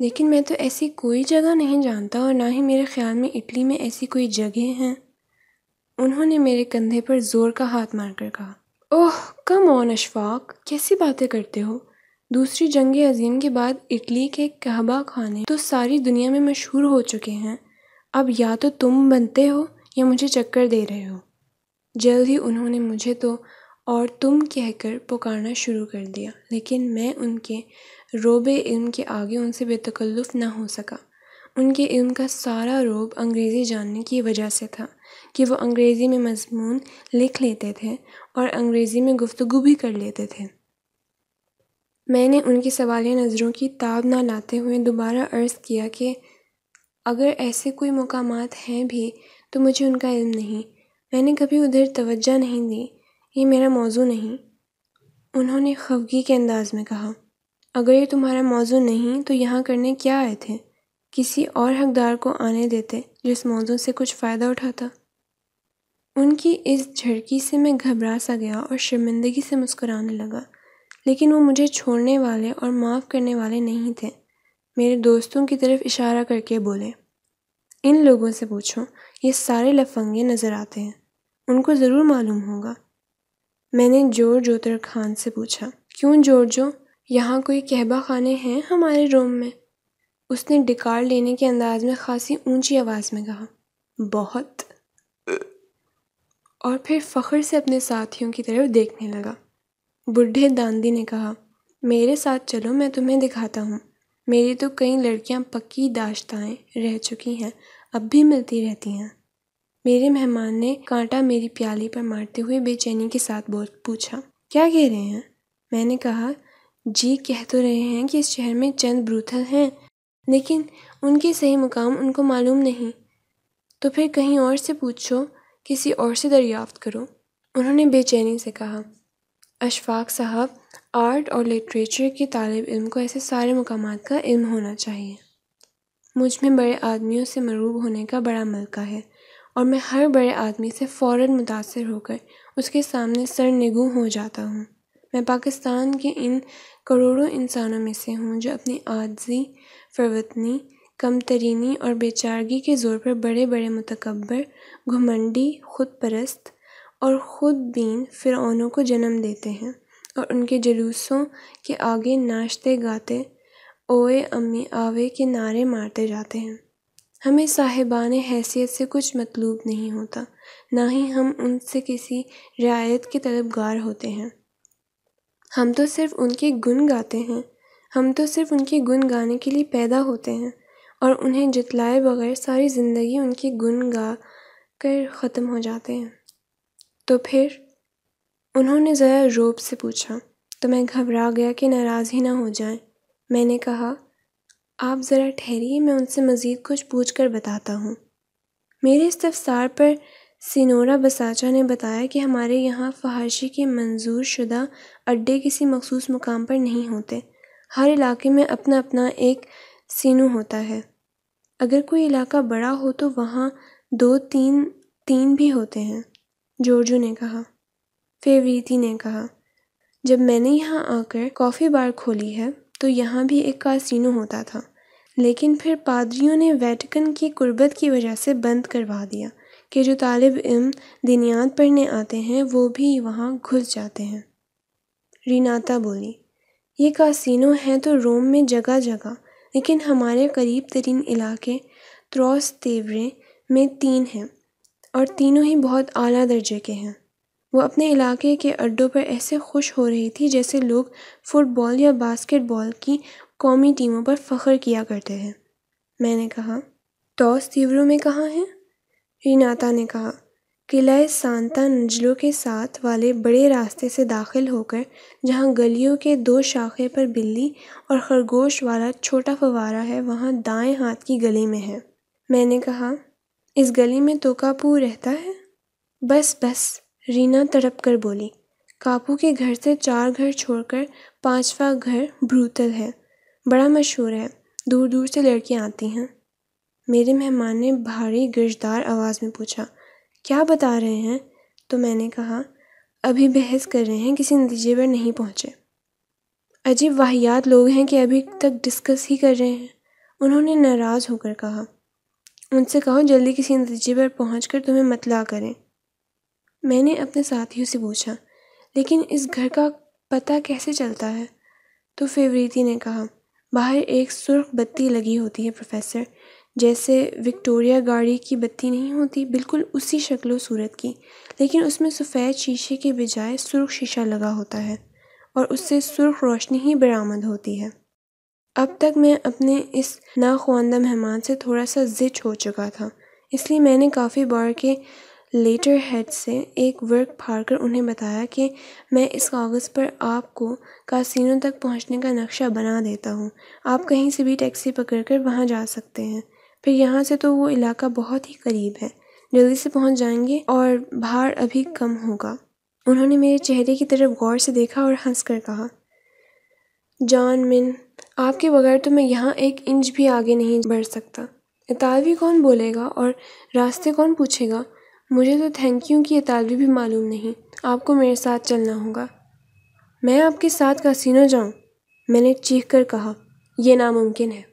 लेकिन मैं तो ऐसी कोई जगह नहीं जानता और ना ही मेरे ख़्याल में इटली में ऐसी कोई जगह हैं उन्होंने मेरे कंधे पर ज़ोर का हाथ मारकर कहा ओह कम ऑन अशफाक कैसी बातें करते हो दूसरी जंग अजीम के बाद इटली के कहबा खाने तो सारी दुनिया में मशहूर हो चुके हैं अब या तो तुम बनते हो या मुझे चक्कर दे रहे हो जल्द ही उन्होंने मुझे तो और तुम कहकर पुकारना शुरू कर दिया लेकिन मैं उनके रोब इल्म के आगे उनसे बेतकल्लुफ़ ना हो सका उनके इल्म का सारा रोब अंग्रेज़ी जानने की वजह से था कि वो अंग्रेज़ी में मज़मून लिख लेते थे और अंग्रेज़ी में गुफ्तु भी कर लेते थे मैंने उनकी सवालिया नज़रों की ताब ना लाते हुए दोबारा अर्ज़ किया कि अगर ऐसे कोई मकाम हैं भी तो मुझे उनका इल्म नहीं मैंने कभी उधर तवज्जो नहीं दी ये मेरा मौजू नहीं उन्होंने खफगी के अंदाज़ में कहा अगर ये तुम्हारा मौजू नहीं तो यहाँ करने क्या आए थे किसी और हकदार को आने देते जिस मौजू से कुछ फ़ायदा उठाता उनकी इस झड़की से मैं घबरा सा गया और शर्मिंदगी से मुस्कुराने लगा लेकिन वो मुझे छोड़ने वाले और माफ़ करने वाले नहीं थे मेरे दोस्तों की तरफ इशारा करके बोले इन लोगों से पूछो ये सारे लफंगे नज़र आते हैं उनको ज़रूर मालूम होगा मैंने जोर जोतर खान से पूछा क्यों जोर जो यहाँ कोई कहबा खाने हैं हमारे रूम में उसने डिकार लेने के अंदाज में खासी ऊंची आवाज़ में कहा बहुत और फिर फ़ख्र से अपने साथियों की तरफ देखने लगा बुढे दांदी ने कहा मेरे साथ चलो मैं तुम्हें दिखाता हूँ मेरी तो कई लड़कियाँ पक्की दाश्ताएँ रह चुकी हैं अब भी मिलती रहती हैं मेरे मेहमान ने कांटा मेरी प्याली पर मारते हुए बेचैनी के साथ बहुत पूछा क्या कह रहे हैं मैंने कहा जी कह तो रहे हैं कि इस शहर में चंद ब्रूथल हैं लेकिन उनके सही मुकाम उनको मालूम नहीं तो फिर कहीं और से पूछो किसी और से दरियाफ्त करो उन्होंने बेचैनी से कहा अशफाक साहब आर्ट और लिटरेचर के तालब इल्म को ऐसे सारे मकाम का इल्म होना चाहिए मुझ में बड़े आदमियों से मरूब होने का बड़ा मलका है और मैं हर बड़े आदमी से फ़ौर मुतासर होकर उसके सामने सर निगू हो जाता हूँ मैं पाकिस्तान के इन करोड़ों इंसानों में से हूँ जो अपनी आजी फ़रवतनी कमतरीनी और बेचारगी के ज़ोर पर बड़े बड़े मतकबर घुमंडी खुद परस्त और ख़ुद बीन फ़िरऔनों को जन्म देते हैं और उनके जुलूसों के आगे नाचते गाते ओए अम्मी आवे के नारे मारते जाते हैं हमें साहिबान हैसियत से कुछ मतलूब नहीं होता ना ही हम उनसे किसी रियायत के तलबगार होते हैं हम तो सिर्फ उनके गुण गाते हैं हम तो सिर्फ उनके गुण गाने के लिए पैदा होते हैं और उन्हें जितलाए बगैर सारी ज़िंदगी उनके गुण गा कर ख़त्म हो जाते हैं तो फिर उन्होंने ज़रा रोब से पूछा तो मैं घबरा गया कि नाराज़ ही ना हो जाए मैंने कहा आप ज़रा ठहरिए मैं उनसे मज़ीद कुछ पूछ कर बताता हूँ मेरे इस्तफसार पर सिनोरा बसाचा ने बताया कि हमारे यहाँ फहाशी के मंजूर शुदा अड्डे किसी मखसूस मुकाम पर नहीं होते हर इलाके में अपना अपना एक सीनू होता है अगर कोई इलाका बड़ा हो तो वहाँ दो तीन तीन भी होते हैं जोर्जो ने कहा फेवरीती ने कहा जब मैंने यहाँ आकर कॉफ़ी बार खोली है तो यहाँ भी एक कासिनो होता था लेकिन फिर पादरियों ने वेटिकन की कुर्बत की वजह से बंद करवा दिया कि जो तालब इम दिनियात पढ़ने आते हैं वो भी वहाँ घुस जाते हैं रीनाता बोली ये कासिनो हैं तो रोम में जगह जगह लेकिन हमारे करीब तरीन इलाके त्रॉस तेवरे में तीन हैं और तीनों ही बहुत आला दर्जे के हैं वो अपने इलाके के अड्डों पर ऐसे खुश हो रही थी जैसे लोग फ़ुटबॉल या बास्केटबॉल की कौमी टीमों पर फ़ख्र किया करते हैं मैंने कहा तोस तीवरों में कहाँ हैं रीनाता ने कहा किले नजलों के साथ वाले बड़े रास्ते से दाखिल होकर जहाँ गलियों के दो शाखे पर बिल्ली और खरगोश वाला छोटा फवारा है वहाँ दाएँ हाथ की गली में है मैंने कहा इस गली में तो कापू रहता है बस बस रीना तड़प कर बोली कापू के घर से चार घर छोड़कर पांचवा घर भ्रूतल है बड़ा मशहूर है दूर दूर से लड़कियाँ आती हैं मेरे मेहमान ने भारी गर्जदार आवाज़ में पूछा क्या बता रहे हैं तो मैंने कहा अभी बहस कर रहे हैं किसी नतीजे पर नहीं पहुँचे अजीब वाहियात लोग हैं कि अभी तक डिस्कस ही कर रहे हैं उन्होंने नाराज़ होकर कहा उनसे कहो जल्दी किसी नतीजे पर पहुँच कर तुम्हें मतला करें मैंने अपने साथियों से पूछा लेकिन इस घर का पता कैसे चलता है तो फेवरीती ने कहा बाहर एक सुर्ख बत्ती लगी होती है प्रोफेसर जैसे विक्टोरिया गाड़ी की बत्ती नहीं होती बिल्कुल उसी शक्ल सूरत की लेकिन उसमें सफ़ेद शीशे के बजाय सुर्ख शीशा लगा होता है और उससे सुर्ख रोशनी ही बरामद होती है अब तक मैं अपने इस नाखवानदा मेहमान से थोड़ा सा जिच हो चुका था इसलिए मैंने काफ़ी बार के लेटर हेड से एक वर्क फाड़ कर उन्हें बताया कि मैं इस कागज़ पर आपको कासिनों तक पहुंचने का नक्शा बना देता हूं। आप कहीं से भी टैक्सी पकड़कर वहां जा सकते हैं फिर यहाँ से तो वो इलाका बहुत ही करीब है जल्दी से पहुँच जाएंगे और भार अभी कम होगा उन्होंने मेरे चेहरे की तरफ गौर से देखा और कर कहा जॉन मिन आपके बगैर तो मैं यहाँ एक इंच भी आगे नहीं बढ़ सकता इतालवी कौन बोलेगा और रास्ते कौन पूछेगा मुझे तो थैंक यू की इतालवी भी मालूम नहीं आपको मेरे साथ चलना होगा मैं आपके साथ कासिनो जाऊँ मैंने चीख कर कहा यह नामुमकिन है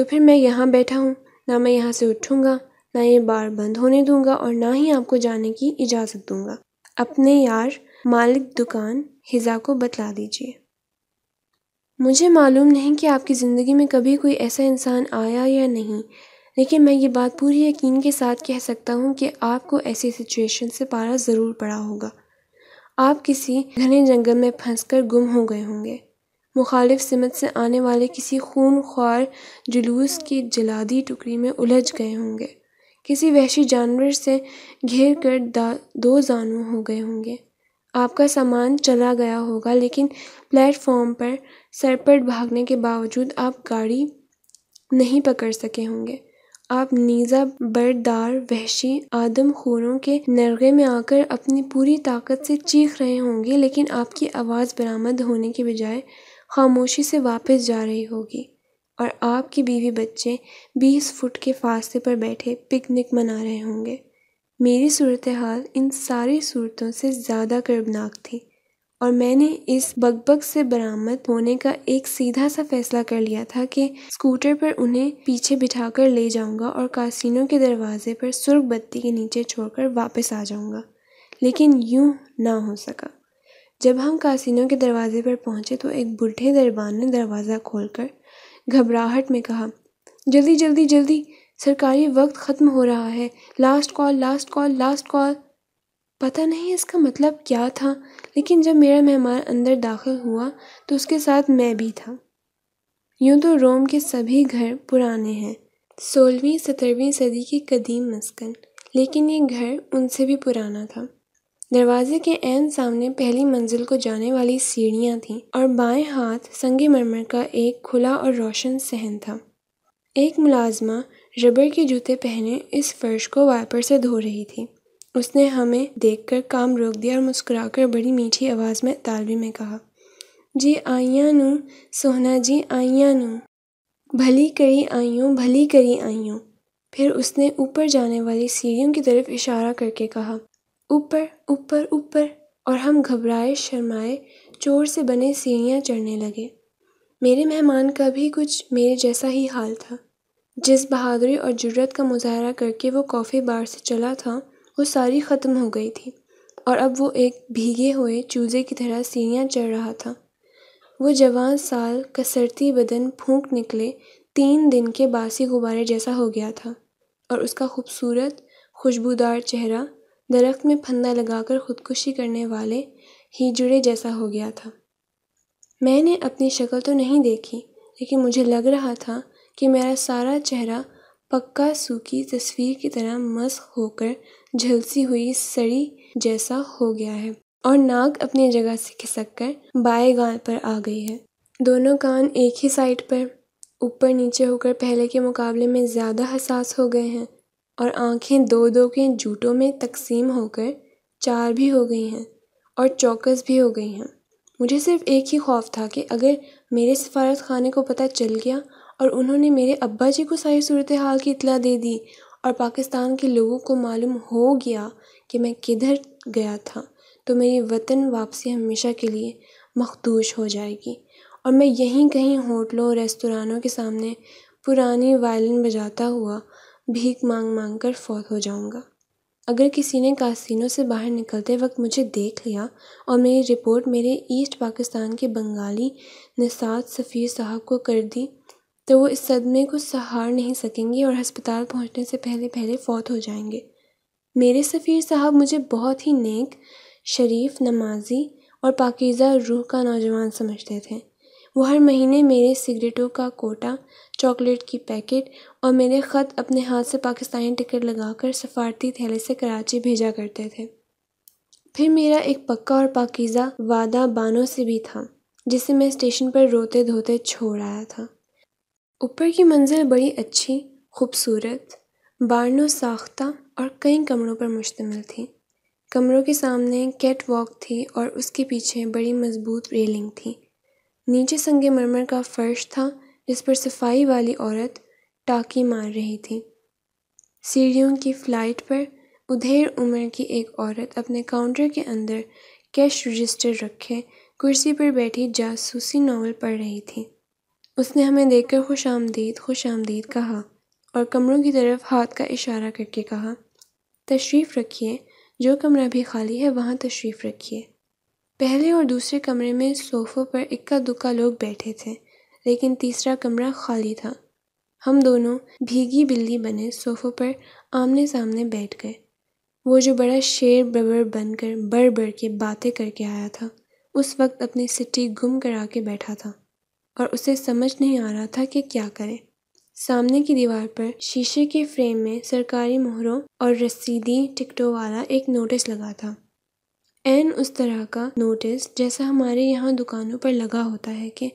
तो फिर मैं यहाँ बैठा हूँ ना मैं यहाँ से उठूँगा ना ये बार बंद होने दूंगा और ना ही आपको जाने की इजाज़त दूंगा अपने यार मालिक दुकान हिज़ा को बतला दीजिए मुझे मालूम नहीं कि आपकी ज़िंदगी में कभी कोई ऐसा इंसान आया या नहीं लेकिन मैं ये बात पूरी यकीन के साथ कह सकता हूँ कि आपको ऐसी सिचुएशन से पारा ज़रूर पड़ा होगा आप किसी घने जंगल में फंसकर गुम हो गए होंगे मुख़ालिफ़ सिमत से आने वाले किसी खून ख्वार जुलूस की जलादी टुकड़ी में उलझ गए होंगे किसी वहशी जानवर से घेर कर दा दो जानू हो गए होंगे आपका सामान चला गया होगा लेकिन प्लेटफॉर्म पर सरपट भागने के बावजूद आप गाड़ी नहीं पकड़ सके होंगे आप नीज़ा बरदार वहशी आदम खोरों के नरगे में आकर अपनी पूरी ताकत से चीख रहे होंगे लेकिन आपकी आवाज़ बरामद होने के बजाय खामोशी से वापस जा रही होगी और आपकी बीवी बच्चे बीस फुट के फासले पर बैठे पिकनिक मना रहे होंगे मेरी सूरत हाल इन सारी सूरतों से ज़्यादा कर्बनाक थी और मैंने इस बकबक से बरामद होने का एक सीधा सा फैसला कर लिया था कि स्कूटर पर उन्हें पीछे बिठाकर ले जाऊंगा और कासिनो के दरवाजे पर सुर्ख बत्ती के नीचे छोड़कर वापस आ जाऊंगा लेकिन यूं ना हो सका जब हम कासिनों के दरवाज़े पर पहुँचे तो एक बूढ़े दरबान ने दरवाज़ा खोलकर घबराहट में कहा जल्दी जल्दी जल्दी सरकारी वक्त ख़त्म हो रहा है last call last call last call पता नहीं इसका मतलब क्या था लेकिन जब मेरा मेहमान अंदर दाखिल हुआ तो उसके साथ मैं भी था यूँ तो रोम के सभी घर पुराने हैं सोलहवीं सत्रहवीं सदी के कदीम मस्कन लेकिन ये घर उनसे भी पुराना था दरवाजे के एन सामने पहली मंजिल को जाने वाली सीढ़ियाँ थीं और बाएं हाथ संगे मरमर का एक खुला और रोशन सहन था एक मुलाजमा रबर के जूते पहने इस फर्श को वाइपर से धो रही थी उसने हमें देखकर काम रोक दिया और मुस्कुराकर बड़ी मीठी आवाज़ में तालबी में कहा जी आइया नू सोहना जी आइया नू भली करी आइयों भली करी आइयों फिर उसने ऊपर जाने वाली सीढ़ियों की तरफ इशारा करके कहा ऊपर ऊपर ऊपर और हम घबराए शर्माए चोर से बने सीढ़ियाँ चढ़ने लगे मेरे मेहमान का भी कुछ मेरे जैसा ही हाल था जिस बहादुरी और जुर्रत का मुजाहरा करके वो कॉफ़ी बार से चला था वो सारी ख़त्म हो गई थी और अब वो एक भीगे हुए चूज़े की तरह सीढ़ियाँ चढ़ रहा था वो जवान साल कसरती बदन फूंक निकले तीन दिन के बासी गुब्बारे जैसा हो गया था और उसका खूबसूरत खुशबूदार चेहरा दरख्त में फंदा लगाकर खुदकुशी करने वाले ही जुड़े जैसा हो गया था मैंने अपनी शक्ल तो नहीं देखी लेकिन मुझे लग रहा था कि मेरा सारा चेहरा पक्का सूखी तस्वीर की तरह मस्क होकर झलसी हुई सड़ी जैसा हो गया है और नाक अपनी जगह से खिसक कर बाएँ गाल पर आ गई है दोनों कान एक ही साइड पर ऊपर नीचे होकर पहले के मुकाबले में ज़्यादा हसास हो गए हैं और आँखें दो दो के जूटों में तकसीम होकर चार भी हो गई हैं और चौकस भी हो गई हैं मुझे सिर्फ एक ही खौफ था कि अगर मेरे सफारत खाने को पता चल गया और उन्होंने मेरे अब्बा जी को सारी सूरत हाल की इतला दे दी और पाकिस्तान के लोगों को मालूम हो गया कि मैं किधर गया था तो मेरी वतन वापसी हमेशा के लिए मखदूश हो जाएगी और मैं यहीं कहीं होटलों रेस्तरानों के सामने पुरानी वायलिन बजाता हुआ भीख मांग मांग कर फौत हो जाऊंगा अगर किसी ने कासिनो से बाहर निकलते वक्त मुझे देख लिया और मेरी रिपोर्ट मेरे ईस्ट पाकिस्तान के बंगाली निसात सफ़ीर साहब को कर दी तो वो इस सदमे को सहार नहीं सकेंगे और हस्पताल पहुंचने से पहले पहले फौत हो जाएंगे मेरे सफ़ीर साहब मुझे बहुत ही नेक शरीफ नमाजी और पाकिज़ा रूह का नौजवान समझते थे वो हर महीने मेरे सिगरेटों का कोटा चॉकलेट की पैकेट और मेरे ख़त अपने हाथ से पाकिस्तानी टिकट लगाकर सफ़ारती थैले से कराची भेजा करते थे फिर मेरा एक पक्का और पाकिज़ा वादा बानों से भी था जिसे मैं स्टेशन पर रोते धोते छोड़ आया था ऊपर की मंजिल बड़ी अच्छी खूबसूरत बारनो साख्ता और कई कमरों पर मुश्तमिल थी कमरों के सामने कैट वॉक थी और उसके पीछे बड़ी मज़बूत रेलिंग थी नीचे मरमर का फर्श था जिस पर सफाई वाली औरत टाकी मार रही थी सीढ़ियों की फ्लाइट पर उधेर उम्र की एक औरत अपने काउंटर के अंदर कैश रजिस्टर रखे कुर्सी पर बैठी जासूसी नावल पढ़ रही थी उसने हमें देखकर खुश आमदीद खुश आमदीद कहा और कमरों की तरफ हाथ का इशारा करके कहा तशरीफ़ रखिए जो कमरा भी खाली है वहाँ तशरीफ़ रखिए पहले और दूसरे कमरे में सोफों पर इक्का दुक्का लोग बैठे थे लेकिन तीसरा कमरा खाली था हम दोनों भीगी बिल्ली बने सोफों पर आमने सामने बैठ गए वो जो बड़ा शेर बबर बनकर बर बर के बातें करके आया था उस वक्त अपनी सिट्टी गुम करा के बैठा था और उसे समझ नहीं आ रहा था कि क्या करे सामने की दीवार पर शीशे के फ्रेम में सरकारी मोहरों और रसीदी टिकटों वाला एक नोटिस लगा था एन उस तरह का नोटिस जैसा हमारे यहाँ दुकानों पर लगा होता है कि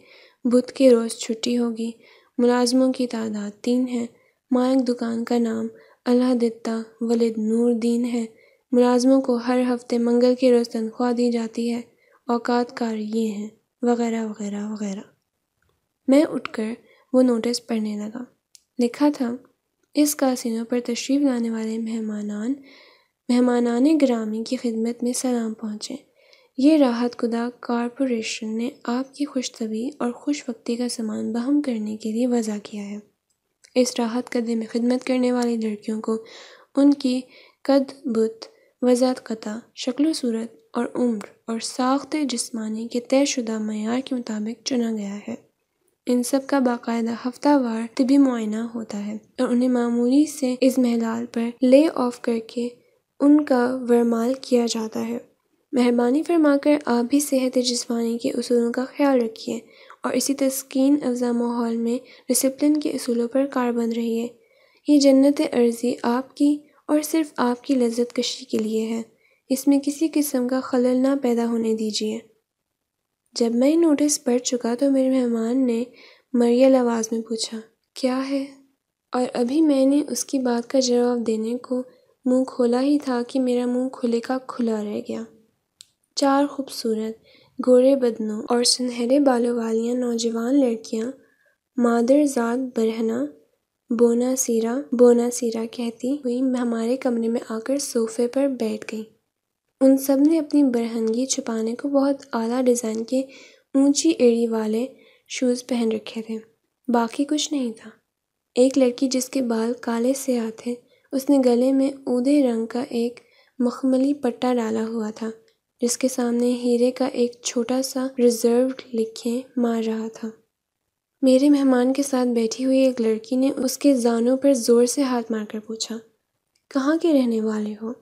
बुध के रोज़ छुट्टी होगी मुलाजमों की तादाद तीन है मालिक दुकान का नाम अलादित्ता वलिद नूर दीन है मुलाजमों को हर हफ्ते मंगल के रोज़ तनख्वाह दी जाती है औकात कार ये हैं वगैरह वगैरह वगैरह मैं उठकर वो नोटिस पढ़ने लगा लिखा था इस कासिनों पर तशरीफ़ लाने वाले मेहमानान मेहमानान गिरामी की खिदमत में सलाम पहुँचें यह राहत ख़ुदा कॉरपोरेशन ने आपकी खुशतबी और खुश वक्ती का सामान बहम करने के लिए वज़ा किया है इस राहत कदे में खिदमत करने वाली लड़कियों को उनकी कद बुत वज़ात कता शक्ल सूरत और उम्र और साख्त जिसमानी के तयशुदा मैार के मुताबिक चुना गया है इन सब का बाकायदा हफ्तावार तबी मुआयना होता है और उन्हें मामूली से इस महलाल पर ले ऑफ करके उनका वरमाल किया जाता है मेहरबानी फरमा कर आप भी सेहत जिसमानी के असूलों का ख्याल रखिए और इसी तस्किन अफजा माहौल में डिसप्लिन के असूलों पर कारबंद रहिए ये जन्नत अर्जी आपकी और सिर्फ आपकी लज्जत कशी के लिए है इसमें किसी किस्म का खलल ना पैदा होने दीजिए जब मैं नोटिस पढ़ चुका तो मेरे मेहमान ने मरियल आवाज़ में पूछा क्या है और अभी मैंने उसकी बात का जवाब देने को मुंह खोला ही था कि मेरा मुंह खुले का खुला रह गया चार खूबसूरत गोरे बदनों और सुनहरे बालों वालियाँ नौजवान लड़कियाँ मादरजात बरहना बोना सीरा बोना सीरा कहती हुई हमारे कमरे में आकर सोफे पर बैठ गई उन सब ने अपनी बरहनगी छुपाने को बहुत आला डिज़ाइन के ऊंची एड़ी वाले शूज़ पहन रखे थे बाकी कुछ नहीं था एक लड़की जिसके बाल काले से आते उसने गले में ऊदे रंग का एक मखमली पट्टा डाला हुआ था जिसके सामने हीरे का एक छोटा सा रिजर्व लिखे मार रहा था मेरे मेहमान के साथ बैठी हुई एक लड़की ने उसके जानों पर जोर से हाथ मारकर पूछा कहाँ के रहने वाले हो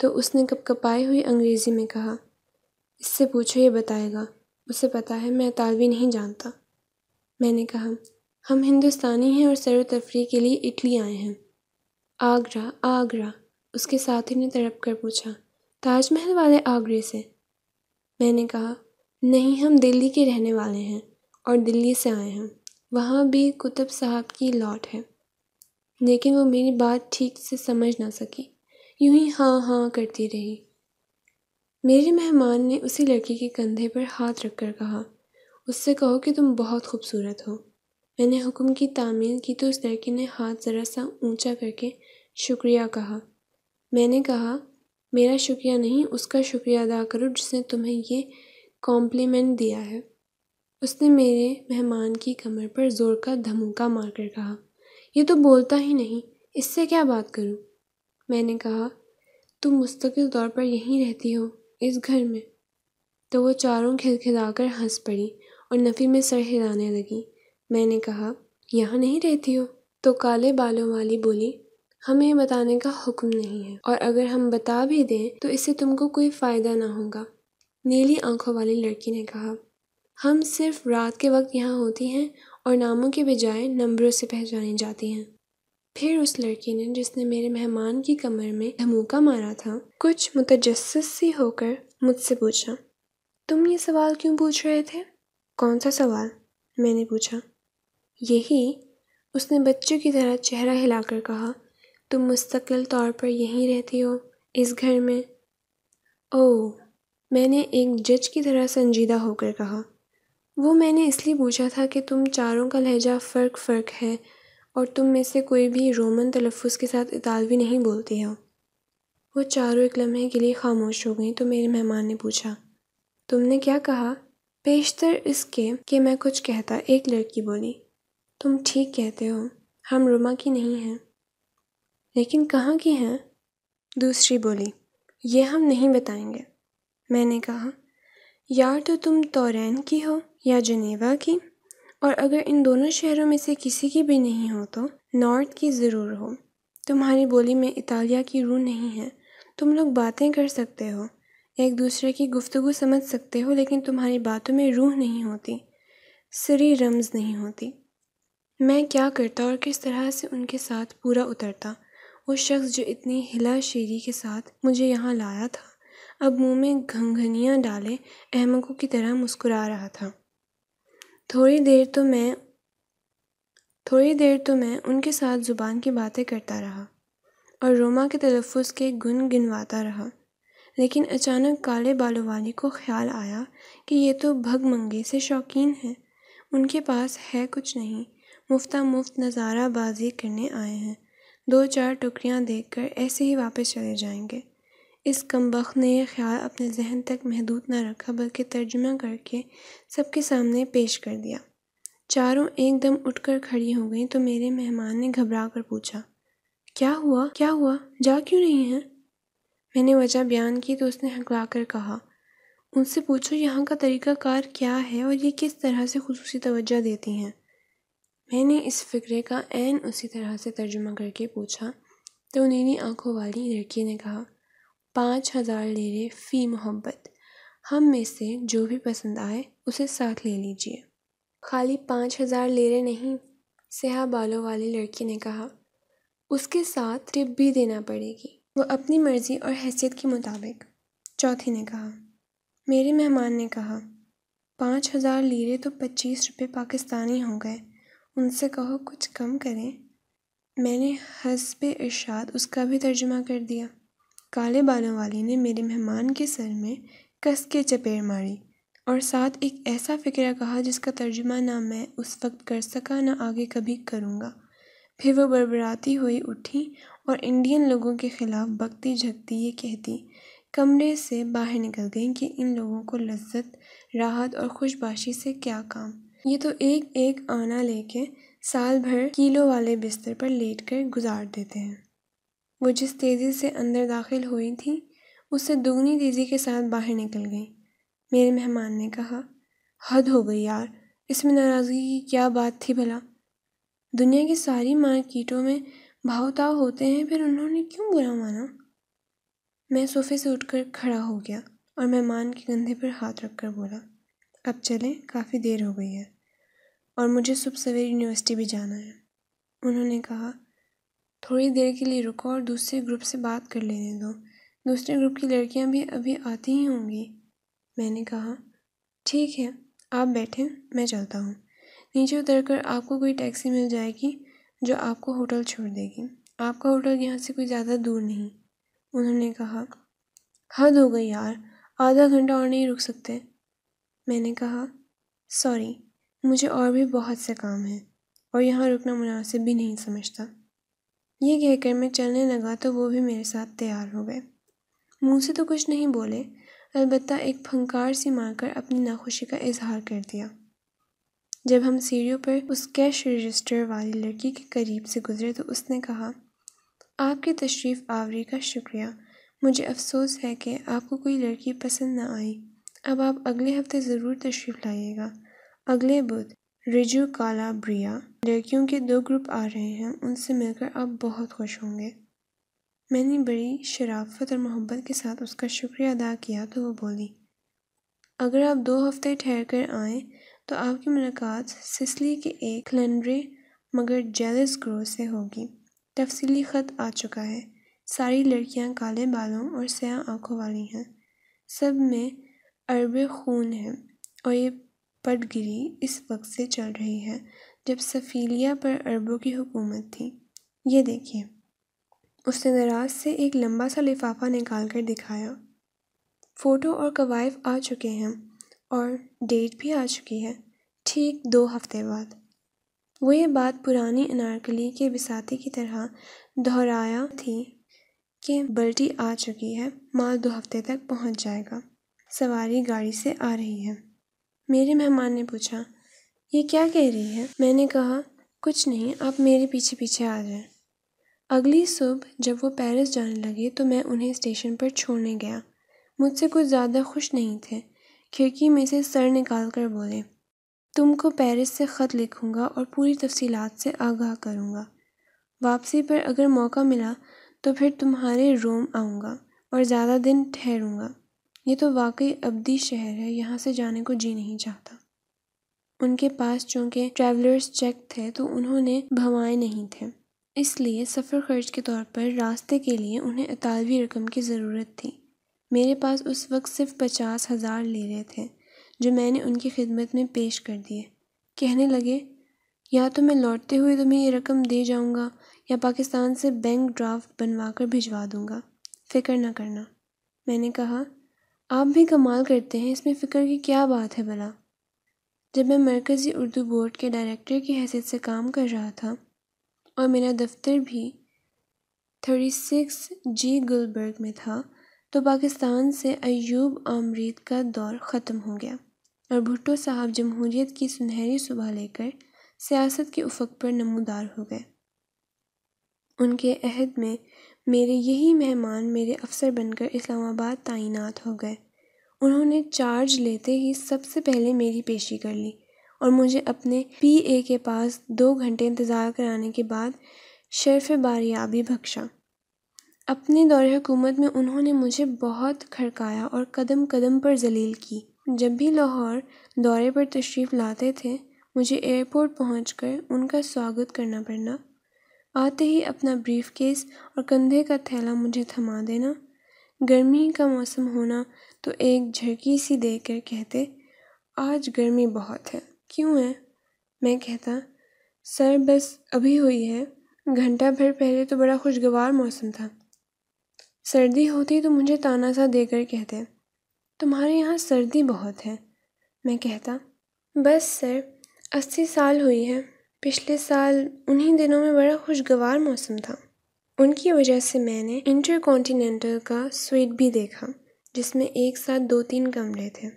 तो उसने कपकपाई हुई अंग्रेज़ी में कहा इससे पूछो ये बताएगा उसे पता है मैं तालवी नहीं जानता मैंने कहा हम हिंदुस्तानी हैं और सैर तफरी के लिए इटली आए हैं आगरा आगरा उसके साथी ने तड़प कर पूछा ताजमहल वाले आगरे से मैंने कहा नहीं हम दिल्ली के रहने वाले हैं और दिल्ली से आए हैं वहाँ भी कुतुब साहब की लौट है लेकिन वो मेरी बात ठीक से समझ ना सकी यूं ही हाँ हाँ करती रही मेरे मेहमान ने उसी लड़की के कंधे पर हाथ रख कर कहा उससे कहो कि तुम बहुत खूबसूरत हो मैंने हुक्म की तामील की तो उस लड़की ने हाथ ज़रा सा ऊंचा करके शुक्रिया कहा मैंने कहा मेरा शुक्रिया नहीं उसका शुक्रिया अदा करो जिसने तुम्हें ये कॉम्प्लीमेंट दिया है उसने मेरे मेहमान की कमर पर ज़ोर का धमका मारकर कहा यह तो बोलता ही नहीं इससे क्या बात करूं? मैंने कहा तुम मुस्तकिल तौर पर यहीं रहती हो इस घर में तो वो चारों खिलखिलाकर हंस पड़ी और नफ़ी में सर हिलाने लगी मैंने कहा यहाँ नहीं रहती हो तो काले बालों वाली बोली हमें बताने का हुक्म नहीं है और अगर हम बता भी दें तो इससे तुमको कोई फ़ायदा ना होगा नीली आंखों वाली लड़की ने कहा हम सिर्फ रात के वक्त यहाँ होती हैं और नामों के बजाय नंबरों से पहचानी जाती हैं फिर उस लड़की ने जिसने मेरे मेहमान की कमर में धमूका मारा था कुछ मुतजस सी होकर मुझसे पूछा तुम ये सवाल क्यों पूछ रहे थे कौन सा सवाल मैंने पूछा यही उसने बच्चों की तरह चेहरा हिलाकर कहा तुम मुस्तकिल तौर पर यहीं रहती हो इस घर में ओ मैंने एक जज की तरह संजीदा होकर कहा वो मैंने इसलिए पूछा था कि तुम चारों का लहजा फ़र्क फ़र्क है और तुम में से कोई भी रोमन तलफ़ के साथ इतालवी नहीं बोलती हो वो चारों एक लम्हे के लिए खामोश हो गई तो मेरे मेहमान ने पूछा तुमने क्या कहा बेशतर इसके कि मैं कुछ कहता एक लड़की बोली तुम ठीक कहते हो हम रोमा की नहीं हैं लेकिन कहाँ की हैं दूसरी बोली ये हम नहीं बताएंगे मैंने कहा या तो तुम तोरेन की हो या जनेवा की और अगर इन दोनों शहरों में से किसी की भी नहीं हो तो नॉर्थ की ज़रूर हो तुम्हारी बोली में इतालिया की रूह नहीं है तुम लोग बातें कर सकते हो एक दूसरे की गुफ्तगु समझ सकते हो लेकिन तुम्हारी बातों में रूह नहीं होती सरी रम्ज नहीं होती मैं क्या करता और किस तरह से उनके साथ पूरा उतरता वो शख्स जो इतनी हिला शेरी के साथ मुझे यहाँ लाया था अब मुंह में घंघनियाँ डाले अहमकों की तरह मुस्कुरा रहा था थोड़ी देर तो मैं थोड़ी देर तो मैं उनके साथ ज़ुबान की बातें करता रहा और रोमा के तलफ़ के गुन गिनवाता रहा लेकिन अचानक काले बालों वाले को ख्याल आया कि ये तो भग मंगे से शौकीन है उनके पास है कुछ नहीं मुफ्ता मुफ्त नज़ारा बाजी करने आए हैं दो चार टुकड़ियाँ कर ऐसे ही वापस चले जाएंगे इस कमबख्त ने यह ख़्याल अपने ज़हन तक महदूद न रखा बल्कि तर्जुमा करके सबके सामने पेश कर दिया चारों एकदम उठकर खड़ी हो गई तो मेरे मेहमान ने घबरा कर पूछा क्या हुआ क्या हुआ जा क्यों नहीं है मैंने वजह बयान की तो उसने हकला कर कहा उनसे पूछो यहाँ का तरीक़ाकार क्या है और ये किस तरह से खसूसी तवज्जा देती हैं मैंने इस फ़िक्रे का एन उसी तरह से तर्जुमा करके पूछा तो नीली आँखों वाली लड़की ने कहा पाँच हज़ार ले रहे फ़ी मोहब्बत हम में से जो भी पसंद आए उसे साथ ले लीजिए खाली पाँच हज़ार ले रहे नहीं स्याह बालों वाली लड़की ने कहा उसके साथ टिप भी देना पड़ेगी वो अपनी मर्ज़ी और हैसियत के मुताबिक चौथी ने कहा मेरे मेहमान ने कहा पाँच हज़ार लीरे तो पच्चीस रुपये पाकिस्तानी हो गए उनसे कहो कुछ कम करें मैंने पे इर्शाद उसका भी तर्जुमा कर दिया काले बालों वाले ने मेरे मेहमान के सर में कस के चपेट मारी और साथ एक ऐसा फ़िक्रा कहा जिसका तर्जुमा ना मैं उस वक्त कर सका ना आगे कभी करूँगा फिर वह बड़बड़ाती हुई उठी और इंडियन लोगों के ख़िलाफ़ बकती झकती ये कहती कमरे से बाहर निकल गई कि इन लोगों को लज्जत राहत और खुशबाशी से क्या काम ये तो एक एक आना लेके साल भर कीलों वाले बिस्तर पर लेट कर गुजार देते हैं वो जिस तेज़ी से अंदर दाखिल हुई थी उससे दुगनी तेज़ी के साथ बाहर निकल गई मेरे मेहमान ने कहा हद हो गई यार इसमें नाराज़गी की क्या बात थी भला दुनिया की सारी मार्केटों में भावताव होते हैं फिर उन्होंने क्यों बुरा माना मैं सोफे से उठकर खड़ा हो गया और मेहमान के कंधे पर हाथ रखकर बोला अब चलें काफ़ी देर हो गई है और मुझे सुबह सवेरे यूनिवर्सिटी भी जाना है उन्होंने कहा थोड़ी देर के लिए रुको और दूसरे ग्रुप से बात कर लेने दो दूसरे ग्रुप की लड़कियां भी अभी आती ही होंगी मैंने कहा ठीक है आप बैठें मैं चलता हूँ नीचे उतर कर आपको कोई टैक्सी मिल जाएगी जो आपको होटल छोड़ देगी आपका होटल यहाँ से कोई ज़्यादा दूर नहीं उन्होंने कहा हद हो गई यार आधा घंटा और नहीं रुक सकते मैंने कहा सॉरी मुझे और भी बहुत से काम हैं और यहाँ रुकना मुनासिब भी नहीं समझता ये कहकर मैं चलने लगा तो वो भी मेरे साथ तैयार हो गए मुँह से तो कुछ नहीं बोले अलबत् एक फंकार सी मारकर अपनी नाखुशी का इजहार कर दिया जब हम सीढ़ियों पर उस कैश रजिस्टर वाली लड़की के करीब से गुजरे तो उसने कहा आपकी तशरीफ़ आवरी का शुक्रिया मुझे अफसोस है कि आपको कोई लड़की पसंद ना आई अब आप अगले हफ्ते ज़रूर तशरीफ़ लाइएगा अगले बुध रिजू ब्रिया लड़कियों के दो ग्रुप आ रहे हैं उनसे मिलकर आप बहुत खुश होंगे मैंने बड़ी शराफत और मोहब्बत के साथ उसका शुक्रिया अदा किया तो वो बोली अगर आप दो हफ्ते ठहर कर आएँ तो आपकी मुलाकात सिसली के एक लंड्रे मगर जेलस ग्रोह से होगी तफसीली ख़त आ चुका है सारी लड़कियां काले बालों और सयाह आंखों वाली हैं सब में अरब खून है और ये पटगिरी इस वक्त से चल रही है जब सफ़ीलिया पर अरबों की हुकूमत थी ये देखिए उसने दराज से एक लंबा सा लिफाफा निकाल कर दिखाया फ़ोटो और कवायफ आ चुके हैं और डेट भी आ चुकी है ठीक दो हफ्ते बाद वो ये बात पुरानी अनारकली के बिसाती की तरह दोहराया थी कि बल्टी आ चुकी है माल दो हफ्ते तक पहुंच जाएगा सवारी गाड़ी से आ रही है मेरे मेहमान ने पूछा ये क्या कह रही है मैंने कहा कुछ नहीं आप मेरे पीछे पीछे आ जाएं अगली सुबह जब वो पेरिस जाने लगे तो मैं उन्हें स्टेशन पर छोड़ने गया मुझसे कुछ ज़्यादा खुश नहीं थे खिड़की में से सर निकाल कर बोले तुमको पेरिस से ख़त लिखूँगा और पूरी तफसीलात से आगाह करूँगा वापसी पर अगर मौका मिला तो फिर तुम्हारे रोम आऊँगा और ज़्यादा दिन ठहरूँगा ये तो वाकई अबदी शहर है यहाँ से जाने को जी नहीं चाहता उनके पास चूंकि ट्रैवलर्स चेक थे तो उन्होंने भवाए नहीं थे इसलिए सफ़र खर्च के तौर पर रास्ते के लिए उन्हें अतालवी रकम की ज़रूरत थी मेरे पास उस वक्त सिर्फ पचास हज़ार ले रहे थे जो मैंने उनकी खिदमत में पेश कर दिए कहने लगे या तो मैं लौटते हुए तुम्हें ये रकम दे जाऊँगा या पाकिस्तान से बैंक ड्राफ्ट बनवा कर भिजवा दूँगा फ़िक्र न करना मैंने कहा आप भी कमाल करते हैं इसमें फ़िक्र की क्या बात है भला जब मैं मरकज़ी उर्दू बोर्ड के डायरेक्टर की हैसियत से काम कर रहा था और मेरा दफ्तर भी थर्टी सिक्स जी गुलबर्ग में था तो पाकिस्तान से अयूब आमरीद का दौर ख़त्म हो गया और भुट्टो साहब जमहूरीत की सुनहरी सुबह लेकर सियासत के उफक पर नमोदार हो गए उनके अहद में मेरे यही मेहमान मेरे अफ़सर बनकर इस्लामाबाद तैनात हो गए उन्होंने चार्ज लेते ही सबसे पहले मेरी पेशी कर ली और मुझे अपने पी ए के पास दो घंटे इंतज़ार कराने के बाद शर्फ बारियाबी बख्शा अपने दौर हुकूमत में उन्होंने मुझे बहुत खड़काया और कदम कदम पर जलील की जब भी लाहौर दौरे पर तशरीफ़ लाते थे मुझे एयरपोर्ट पहुंचकर उनका स्वागत करना पड़ना आते ही अपना ब्रीफकेस और कंधे का थैला मुझे थमा देना गर्मी का मौसम होना तो एक झरकी सी देकर कहते आज गर्मी बहुत है क्यों है मैं कहता सर बस अभी हुई है घंटा भर पहले तो बड़ा खुशगवार मौसम था सर्दी होती तो मुझे ताना सा देकर कहते तुम्हारे यहाँ सर्दी बहुत है मैं कहता बस सर अस्सी साल हुई है पिछले साल उन्हीं दिनों में बड़ा खुशगवार मौसम था उनकी वजह से मैंने इंटर कॉन्टीनेंटल का स्वीट भी देखा जिसमें एक साथ दो तीन कमरे थे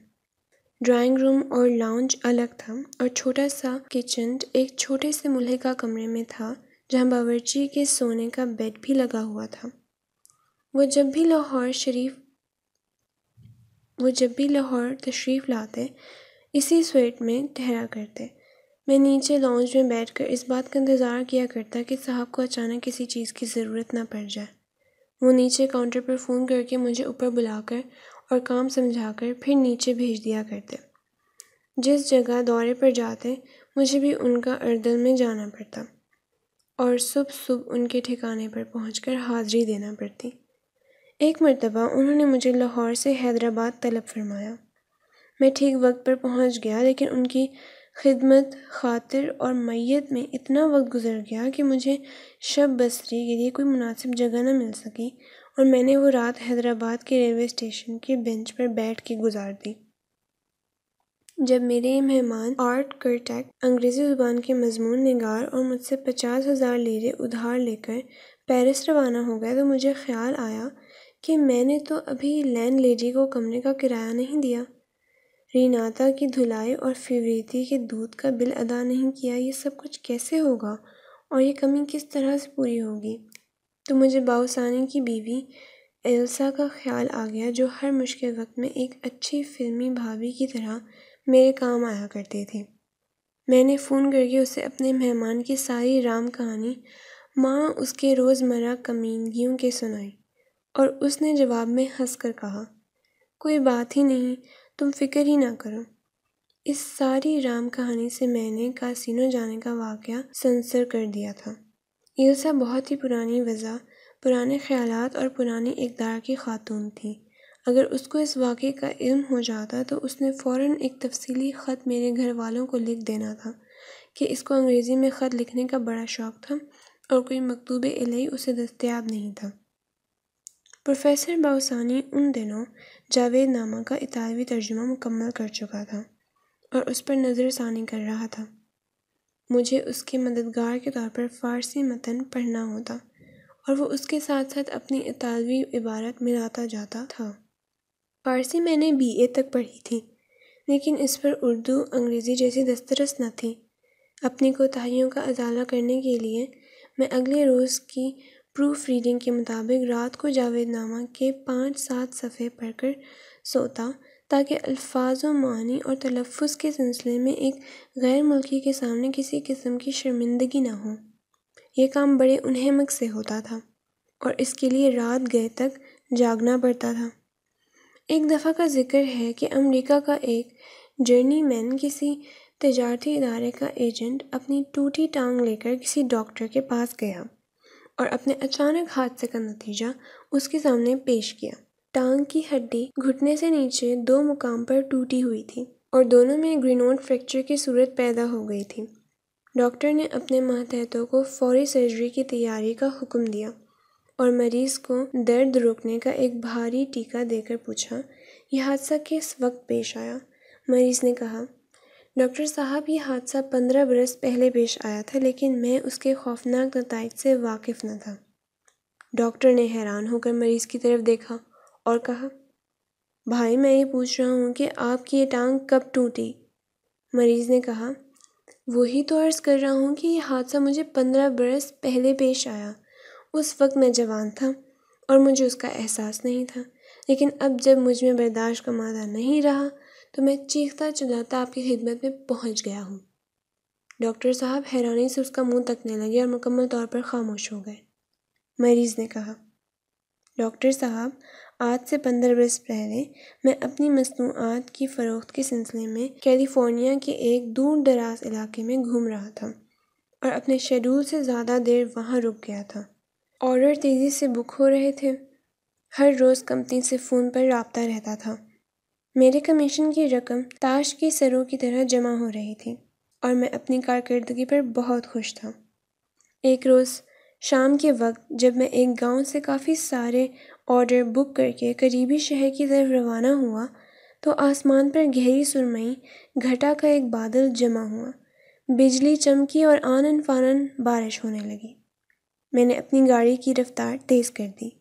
ड्राइंग रूम और लाउंज अलग था और छोटा सा किचन एक छोटे से मूल्हे का कमरे में था जहाँ बावर्ची के सोने का बेड भी लगा हुआ था वो जब भी लाहौर शरीफ वो जब भी लाहौर तशरीफ़ लाते इसी स्वेट में ठहरा करते मैं नीचे लॉन्च में बैठकर इस बात का इंतज़ार किया करता कि साहब को अचानक किसी चीज़ की ज़रूरत ना पड़ जाए वो नीचे काउंटर पर फ़ोन करके मुझे ऊपर बुलाकर और काम समझाकर फिर नीचे भेज दिया करते जिस जगह दौरे पर जाते मुझे भी उनका अर्दल में जाना पड़ता और सुबह सुबह उनके ठिकाने पर पहुँच हाजिरी देना पड़ती एक मरतबा उन्होंने मुझे लाहौर से हैदराबाद तलब फरमाया मैं ठीक वक्त पर पहुंच गया लेकिन उनकी ख़िदमत ख़ातिर और मैय्यत में इतना वक्त गुज़र गया कि मुझे शब बसरी के लिए कोई मुनासिब जगह न मिल सकी और मैंने वो रात हैदराबाद के रेलवे स्टेशन के बेंच पर बैठ के गुज़ार दी जब मेरे मेहमान आर्ट कर्टैक अंग्रेज़ी ज़ुबान के मजमून निगार और मुझसे पचास हज़ार लीरे उधार लेकर पेरिस रवाना हो गए तो मुझे ख़्याल आया कि मैंने तो अभी लैंड लेडी को कमरे का किराया नहीं दिया रीनाता की धुलाई और फ़िवरीती के दूध का बिल अदा नहीं किया ये सब कुछ कैसे होगा और ये कमी किस तरह से पूरी होगी तो मुझे बाउसानी की बीवी एल्सा का ख्याल आ गया जो हर मुश्किल वक्त में एक अच्छी फिल्मी भाभी की तरह मेरे काम आया करती थी मैंने फ़ोन करके उसे अपने मेहमान की सारी राम कहानी माँ उसके रोज़मर्रा कमीनगियों के सुनाई और उसने जवाब में हंस कर कहा कोई बात ही नहीं तुम फ़िक्र ही ना करो इस सारी राम कहानी से मैंने कासिनो जाने का वाक़ सेंसर कर दिया था यह सब बहुत ही पुरानी वजह पुराने ख्याल और पुरानी इकदार की खातून थी अगर उसको इस वाक़े का इल्म हो जाता तो उसने फ़ौर एक तफसीली ख़त मेरे घर वालों को लिख देना था कि इसको अंग्रेज़ी में ख़त लिखने का बड़ा शौक़ था और कोई मकतूब इलही उसे दस्तयाब नहीं था प्रोफेसर बाउसानी उन दिनों जावेद नामा का इतालवी तर्जुमा मुकम्मल कर चुका था और उस पर नज़र सानी कर रहा था मुझे उसके मददगार के तौर पर फ़ारसी मतन पढ़ना होता और वो उसके साथ साथ अपनी इतालवी इबारत मिलाता जाता था फ़ारसी मैंने बी ए तक पढ़ी थी लेकिन इस पर उर्दू अंग्रेज़ी जैसी दस्तरस न थी अपनी कोताहियों का अजाला करने के लिए मैं अगले रोज़ की प्रूफ रीडिंग के मुताबिक रात को जावेदनामा के पाँच सात सफ़े पढ़कर सोता ताकि अल्फाज व मानी और तलफ़ के सिलसिले में एक गैर मुल्की के सामने किसी किस्म की शर्मिंदगी ना हो यह काम बड़े उन्हेमक से होता था और इसके लिए रात गए तक जागना पड़ता था एक दफ़ा का जिक्र है कि अमेरिका का एक जर्नी मैन किसी तजारती इदारे का एजेंट अपनी टूटी टांग लेकर किसी डॉक्टर के पास गया और अपने अचानक हादसे का नतीजा उसके सामने पेश किया टांग की हड्डी घुटने से नीचे दो मुकाम पर टूटी हुई थी और दोनों में ग्रीनोड फ्रैक्चर की सूरत पैदा हो गई थी डॉक्टर ने अपने मातहतों को फौरी सर्जरी की तैयारी का हुक्म दिया और मरीज़ को दर्द रोकने का एक भारी टीका देकर पूछा यह हादसा किस वक्त पेश आया मरीज़ ने कहा डॉक्टर साहब ये हादसा पंद्रह बरस पहले पेश आया था लेकिन मैं उसके खौफनाक नतज से वाकिफ़ न था डॉक्टर ने हैरान होकर मरीज़ की तरफ देखा और कहा भाई मैं ये पूछ रहा हूँ कि आपकी ये टांग कब टूटी मरीज़ ने कहा वही तो अर्ज़ कर रहा हूँ कि ये हादसा मुझे पंद्रह बरस पहले पेश आया उस वक्त मैं जवान था और मुझे उसका एहसास नहीं था लेकिन अब जब मुझ में बर्दाश्त का मादा नहीं रहा तो मैं चीखता चिल्लाता आपकी खिदमत में पहुंच गया हूँ डॉक्टर साहब हैरानी से उसका मुंह तकने लगे और मुकम्मल तौर पर खामोश हो गए मरीज़ ने कहा डॉक्टर साहब आज से पंद्रह बरस पहले मैं अपनी मसनूआत की फ़रोख्त के सिलसिले में कैलिफोर्निया के एक दूर दराज इलाके में घूम रहा था और अपने शेड्यूल से ज़्यादा देर वहाँ रुक गया था ऑर्डर तेज़ी से बुक हो रहे थे हर रोज़ कंपनी से फ़ोन पर रबता रहता था मेरे कमीशन की रकम ताश के सरों की तरह जमा हो रही थी और मैं अपनी कारकर्दगी पर बहुत खुश था एक रोज़ शाम के वक्त जब मैं एक गांव से काफ़ी सारे ऑर्डर बुक करके करीबी शहर की तरफ रवाना हुआ तो आसमान पर गहरी सुरमई घटा का एक बादल जमा हुआ बिजली चमकी और आनन फानन बारिश होने लगी मैंने अपनी गाड़ी की रफ्तार तेज़ कर दी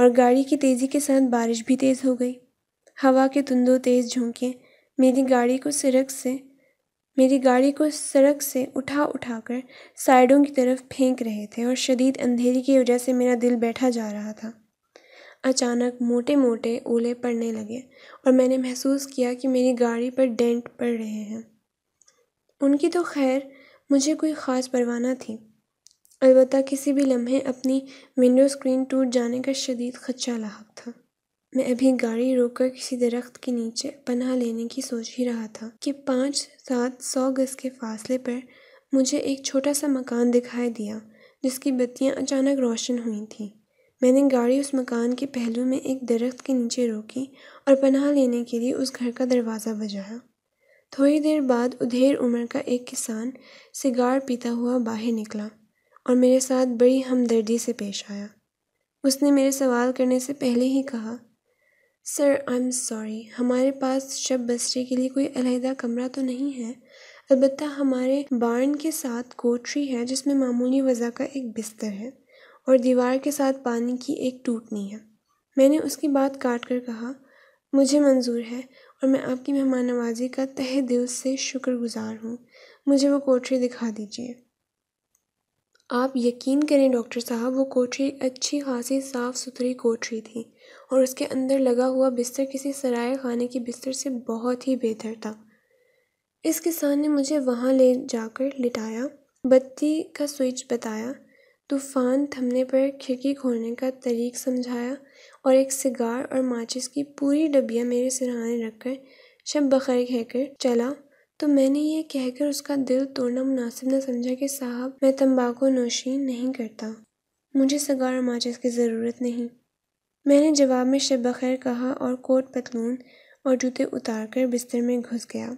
और गाड़ी की तेज़ी के साथ बारिश भी तेज़ हो गई हवा के धुंधो तेज़ झोंके मेरी गाड़ी को सड़क से मेरी गाड़ी को सड़क से उठा उठा कर साइडों की तरफ फेंक रहे थे और शदीद अंधेरी की वजह से मेरा दिल बैठा जा रहा था अचानक मोटे मोटे ओले पड़ने लगे और मैंने महसूस किया कि मेरी गाड़ी पर डेंट पड़ रहे हैं उनकी तो खैर मुझे कोई ख़ास परवाना थी अलबत्त किसी भी लम्हे अपनी विंडो स्क्रीन टूट जाने का शदीद खदशा लाक था मैं अभी गाड़ी रोककर किसी दरख्त के नीचे पनाह लेने की सोच ही रहा था कि पाँच सात सौ गज़ के फासले पर मुझे एक छोटा सा मकान दिखाई दिया जिसकी बत्तियाँ अचानक रोशन हुई थीं मैंने गाड़ी उस मकान के पहलू में एक दरख्त के नीचे रोकी और पनाह लेने के लिए उस घर का दरवाज़ा बजाया थोड़ी देर बाद उधेर उम्र का एक किसान सिगार पीता हुआ बाहर निकला और मेरे साथ बड़ी हमदर्दी से पेश आया उसने मेरे सवाल करने से पहले ही कहा सर आई एम सॉरी हमारे पास शब बस्ती के लिए कोई अलहदा कमरा तो नहीं है अलबत् हमारे बार्न के साथ कोठरी है जिसमें मामूली वज़ा का एक बिस्तर है और दीवार के साथ पानी की एक टूटनी है मैंने उसकी बात काट कर कहा मुझे मंजूर है और मैं आपकी मेहमान नवाजी का तहे दिल से शुक्रगुजार हूँ मुझे वो कोठरी दिखा दीजिए आप यकीन करें डॉक्टर साहब वो कोठरी अच्छी खासी साफ़ सुथरी कोठरी थी और उसके अंदर लगा हुआ बिस्तर किसी सराय खाने के बिस्तर से बहुत ही बेहतर था इस किसान ने मुझे वहाँ ले जाकर लिटाया बत्ती का स्विच बताया तूफान थमने पर खिड़की खोलने का तरीक समझाया और एक सिगार और माचिस की पूरी डबिया मेरे सिरहाने रखकर शब बखर कहकर चला तो मैंने ये कहकर उसका दिल तोड़ना मुनासिब न समझा कि साहब मैं तंबाकू नोशी नहीं करता मुझे सिगार और माचिस की ज़रूरत नहीं मैंने जवाब में शब बखैर कहा और कोट पतलून और जूते उतार कर बिस्तर में घुस गया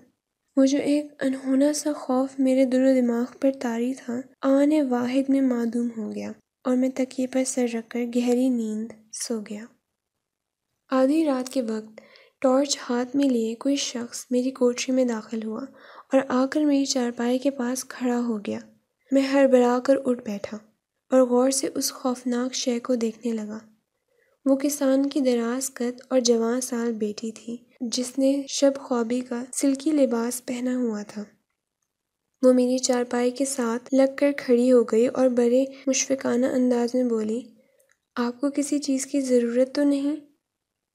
मुझे एक अनहोना सा खौफ मेरे दिलो दिमाग पर तारी था आने वाहिद में मादूम हो गया और मैं तकिए पर सर रखकर गहरी नींद सो गया आधी रात के वक्त टॉर्च हाथ में लिए कोई शख्स मेरी कोठरी में दाखिल हुआ और आकर मेरी चारपाई के पास खड़ा हो गया मैं हड़बड़ा कर उठ बैठा और गौर से उस खौफनाक शय को देखने लगा वो किसान की दराज कद और जवान साल बेटी थी जिसने शब ख्वाबी का सिल्की लिबास पहना हुआ था वो मेरी चारपाई के साथ लग कर खड़ी हो गई और बड़े मुशफिकाना अंदाज में बोली आपको किसी चीज़ की ज़रूरत तो नहीं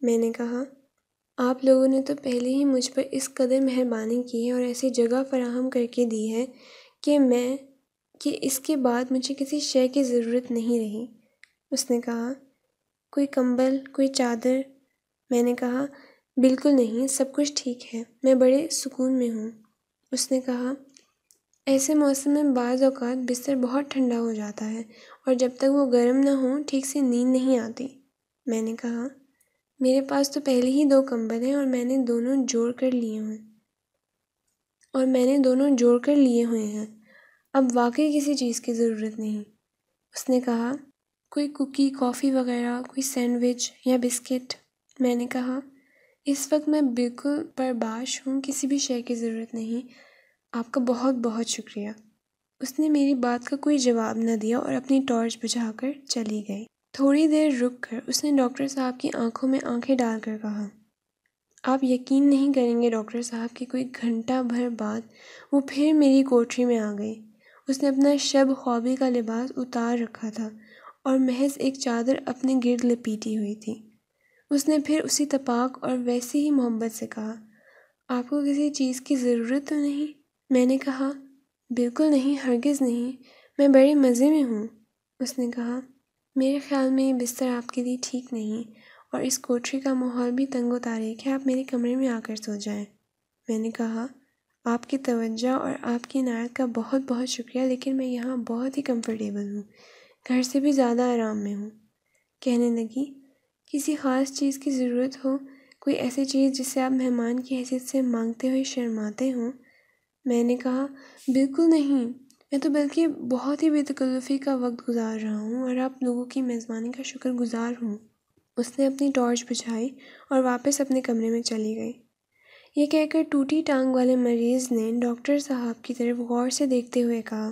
मैंने कहा आप लोगों ने तो पहले ही मुझ पर इस कदर मेहरबानी की है और ऐसी जगह फराहम करके दी है कि मैं कि इसके बाद मुझे किसी शय की ज़रूरत नहीं रही उसने कहा कोई कंबल कोई चादर मैंने कहा बिल्कुल नहीं सब कुछ ठीक है मैं बड़े सुकून में हूँ उसने कहा ऐसे मौसम में बाज़ अवत बिस्तर बहुत ठंडा हो जाता है और जब तक वो गर्म ना हो ठीक से नींद नहीं आती मैंने कहा मेरे पास तो पहले ही दो कंबल हैं और मैंने दोनों जोड़ कर लिए हुए और मैंने दोनों जोड़ कर लिए हुए हैं अब वाकई किसी चीज़ की ज़रूरत नहीं उसने कहा कोई कुकी कॉफ़ी वगैरह कोई सैंडविच या बिस्किट मैंने कहा इस वक्त मैं बिल्कुल बर्बाश हूँ किसी भी शेयर की ज़रूरत नहीं आपका बहुत बहुत शुक्रिया उसने मेरी बात का कोई जवाब न दिया और अपनी टॉर्च बुझाकर चली गई थोड़ी देर रुक कर उसने डॉक्टर साहब की आंखों में आंखें डालकर कहा आप यकीन नहीं करेंगे डॉक्टर साहब कि कोई घंटा भर बाद वो फिर मेरी कोठरी में आ गई उसने अपना शब खौबी का लिबास उतार रखा था और महज एक चादर अपने गिर्द लपेटी हुई थी उसने फिर उसी तपाक और वैसी ही मोहब्बत से कहा आपको किसी चीज़ की ज़रूरत तो नहीं मैंने कहा बिल्कुल नहीं हरगिज़ नहीं मैं बड़े मज़े में हूँ उसने कहा मेरे ख्याल में ये बिस्तर आपके लिए ठीक नहीं और इस कोठरी का माहौल भी तंगो तारीख है आप मेरे कमरे में आकर सो जाएं मैंने कहा आपकी तवज्जो और आपकी इनायत का बहुत बहुत शुक्रिया लेकिन मैं यहाँ बहुत ही कंफर्टेबल हूँ घर से भी ज़्यादा आराम में हूँ कहने लगी किसी ख़ास चीज़ की ज़रूरत हो कोई ऐसी चीज़ जिसे आप मेहमान की हैसियत से मांगते हुए शर्माते हों मैंने कहा बिल्कुल नहीं मैं तो बल्कि बहुत ही बेतकल्लफ़ी का वक्त गुजार रहा हूँ और आप लोगों की मेज़बानी का शुक्र गुज़ार हूँ उसने अपनी टॉर्च बुझाई और वापस अपने कमरे में चली गई ये कहकर टूटी टांग वाले मरीज़ ने डॉक्टर साहब की तरफ गौर से देखते हुए कहा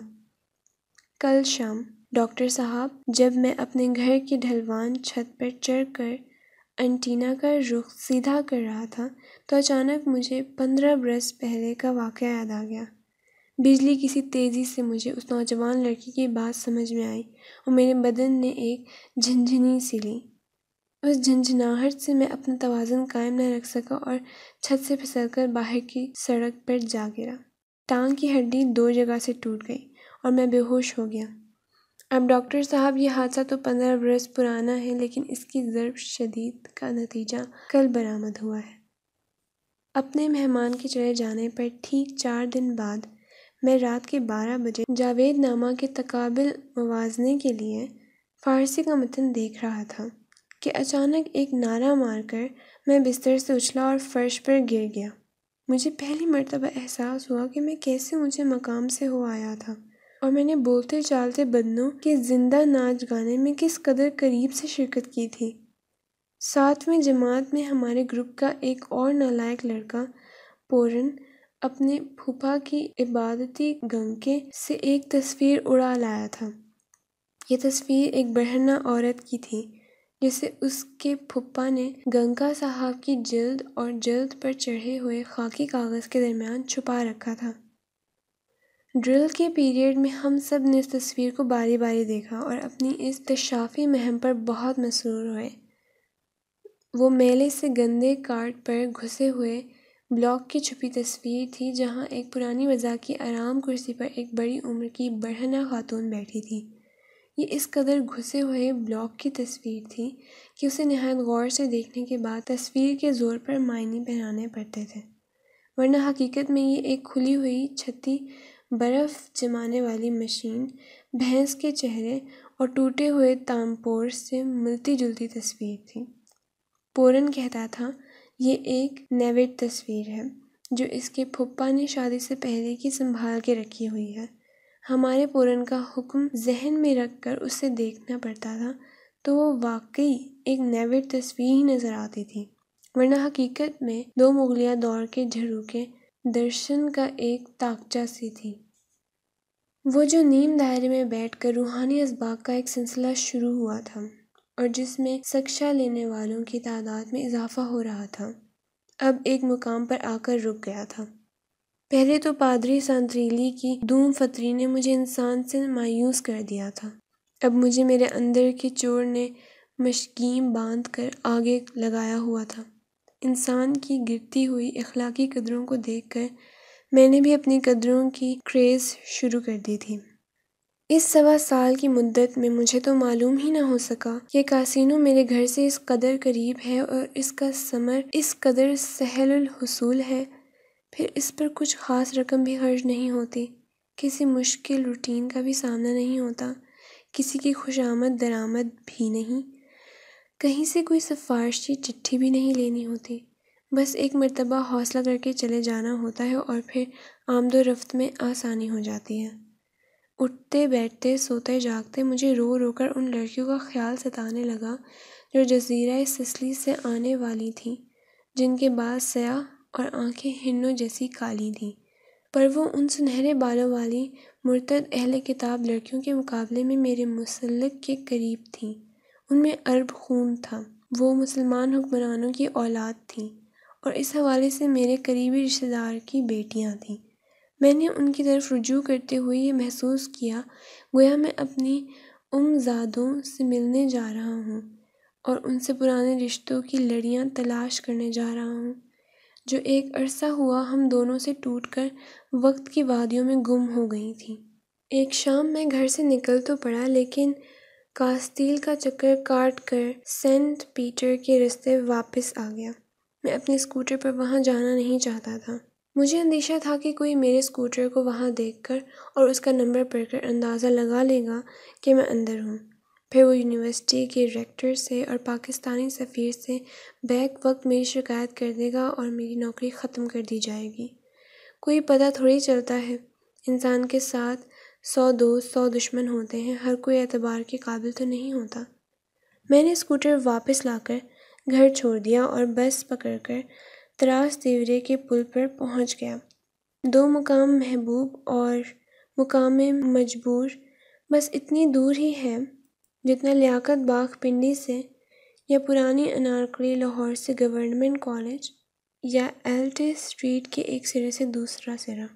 कल शाम डॉक्टर साहब जब मैं अपने घर की ढलवान छत पर चढ़कर एंटीना का रुख सीधा कर रहा था तो अचानक मुझे पंद्रह बरस पहले का वाक़ याद आ गया बिजली किसी तेज़ी से मुझे उस नौजवान लड़की की बात समझ में आई और मेरे बदन ने एक झंझनी सी ली उस झंझनाहट से मैं अपना तोज़न कायम न रख सका और छत से फिसल कर बाहर की सड़क पर जा गिरा टांग की हड्डी दो जगह से टूट गई और मैं बेहोश हो गया अब डॉक्टर साहब ये हादसा तो पंद्रह बरस पुराना है लेकिन इसकी ज़रब शदीद का नतीजा कल बरामद हुआ है अपने मेहमान के चले जाने पर ठीक चार दिन बाद मैं रात के बारह बजे जावेद नामा के तकबिल मुवाजने के लिए फ़ारसी का मतन देख रहा था कि अचानक एक नारा मारकर मैं बिस्तर से उछला और फर्श पर गिर गया मुझे पहली मरतबा एहसास हुआ कि मैं कैसे ऊँचे मकाम से हो आया था और मैंने बोलते चालते बदनों के जिंदा नाच गाने में किस कदर करीब से शिरकत की थी सातवीं जमात में हमारे ग्रुप का एक और नालायक लड़का पोरन अपने फूफा की इबादती गंके से एक तस्वीर उड़ा लाया था ये तस्वीर एक बहना औरत की थी जिसे उसके फुप्पा ने गंगा साहब की जल्द और जल्द पर चढ़े हुए खाकी कागज़ के दरमियान छुपा रखा था ड्रिल के पीरियड में हम सब ने इस तस्वीर को बारी बारी देखा और अपनी इस तशाफ़ी महम पर बहुत मसरूर हुए वो मेले से गंदे कार्ड पर घुसे हुए ब्लॉक की छुपी तस्वीर थी जहाँ एक पुरानी मज़ाक की आराम कुर्सी पर एक बड़ी उम्र की बढ़ना खातून बैठी थी ये इस कदर घुसे हुए ब्लॉक की तस्वीर थी कि उसे नहायत गौर से देखने के बाद तस्वीर के ज़ोर पर मायने पहनाने पड़ते थे वरना हकीकत में ये एक खुली हुई छती बर्फ जमाने वाली मशीन भैंस के चेहरे और टूटे हुए तामपोर से मिलती जुलती तस्वीर थी पोरन कहता था ये एक नेविड तस्वीर है जो इसके फुप्पा ने शादी से पहले की संभाल के रखी हुई है हमारे पोरन का हुक्म जहन में रख कर उसे देखना पड़ता था तो वो वाकई एक नेविड तस्वीर ही नज़र आती थी वरना हकीकत में दो मुगलिया दौर के झरूके दर्शन का एक ताकचा सी थी वो जो नीम दायरे में बैठकर रूहानी इसबाक का एक सिलसिला शुरू हुआ था और जिसमें सक्षा लेने वालों की तादाद में इजाफा हो रहा था अब एक मुकाम पर आकर रुक गया था पहले तो पादरी सांतरीली की धूम फतरी ने मुझे इंसान से मायूस कर दिया था अब मुझे मेरे अंदर के चोर ने मशकीम बांध कर आगे लगाया हुआ था इंसान की गिरती हुई अखलाकी कदरों को देख कर मैंने भी अपनी कदरों की क्रेज़ शुरू कर दी थी इस सवा साल की मुद्दत में मुझे तो मालूम ही ना हो सका कि कासिनो मेरे घर से इस कदर करीब है और इसका समर इस कदर सहल हसूल है फिर इस पर कुछ ख़ास रकम भी खर्च नहीं होती किसी मुश्किल रूटीन का भी सामना नहीं होता किसी की खुशामद दरामद भी नहीं कहीं से कोई सिफारशी चिट्ठी भी नहीं लेनी होती बस एक मरतबा हौसला करके चले जाना होता है और फिर आमदोरफ़्त में आसानी हो जाती है उठते बैठते सोते जागते मुझे रो रो कर उन लड़कियों का ख़्याल सताने लगा जो जज़ीरा सिसली से आने वाली थीं जिनके बाल सयाह और आंखें हिन्नों जैसी काली थीं पर वो उन सुनहरे बालों वाली मुर्तद अहल किताब लड़कियों के मुकाबले में मेरे मुसलक के करीब थीं उनमें अरब खून था वो मुसलमान हुक्मरानों की औलाद थी और इस हवाले से मेरे करीबी रिश्तेदार की बेटियां थीं मैंने उनकी तरफ रुजू करते हुए ये महसूस किया गोया मैं अपनी उमजादों से मिलने जा रहा हूँ और उनसे पुराने रिश्तों की लड़ियाँ तलाश करने जा रहा हूँ जो एक अरसा हुआ हम दोनों से टूट कर वक्त की वादियों में गुम हो गई थी एक शाम मैं घर से निकल तो पड़ा लेकिन का स्टील का चक्कर काट कर सेंट पीटर के रास्ते वापस आ गया मैं अपने स्कूटर पर वहाँ जाना नहीं चाहता था मुझे अंदेशा था कि कोई मेरे स्कूटर को वहाँ कर और उसका नंबर पढ़कर अंदाज़ा लगा लेगा कि मैं अंदर हूँ फिर वो यूनिवर्सिटी के रेक्टर से और पाकिस्तानी सफ़ीर से बैक वक्त मेरी शिकायत कर देगा और मेरी नौकरी ख़त्म कर दी जाएगी कोई पता थोड़ी चलता है इंसान के साथ सौ दोस्त सौ दुश्मन होते हैं हर कोई एतबार के काबिल तो नहीं होता मैंने स्कूटर वापस लाकर घर छोड़ दिया और बस पकड़कर त्रास देवरे के पुल पर पहुंच गया दो मुकाम महबूब और मुकाम मजबूर बस इतनी दूर ही है जितना लियाकत बाग पिंडी से या पुरानी अनारकड़ी लाहौर से गवर्नमेंट कॉलेज या एल्टे स्ट्रीट के एक सिरे से दूसरा सिरा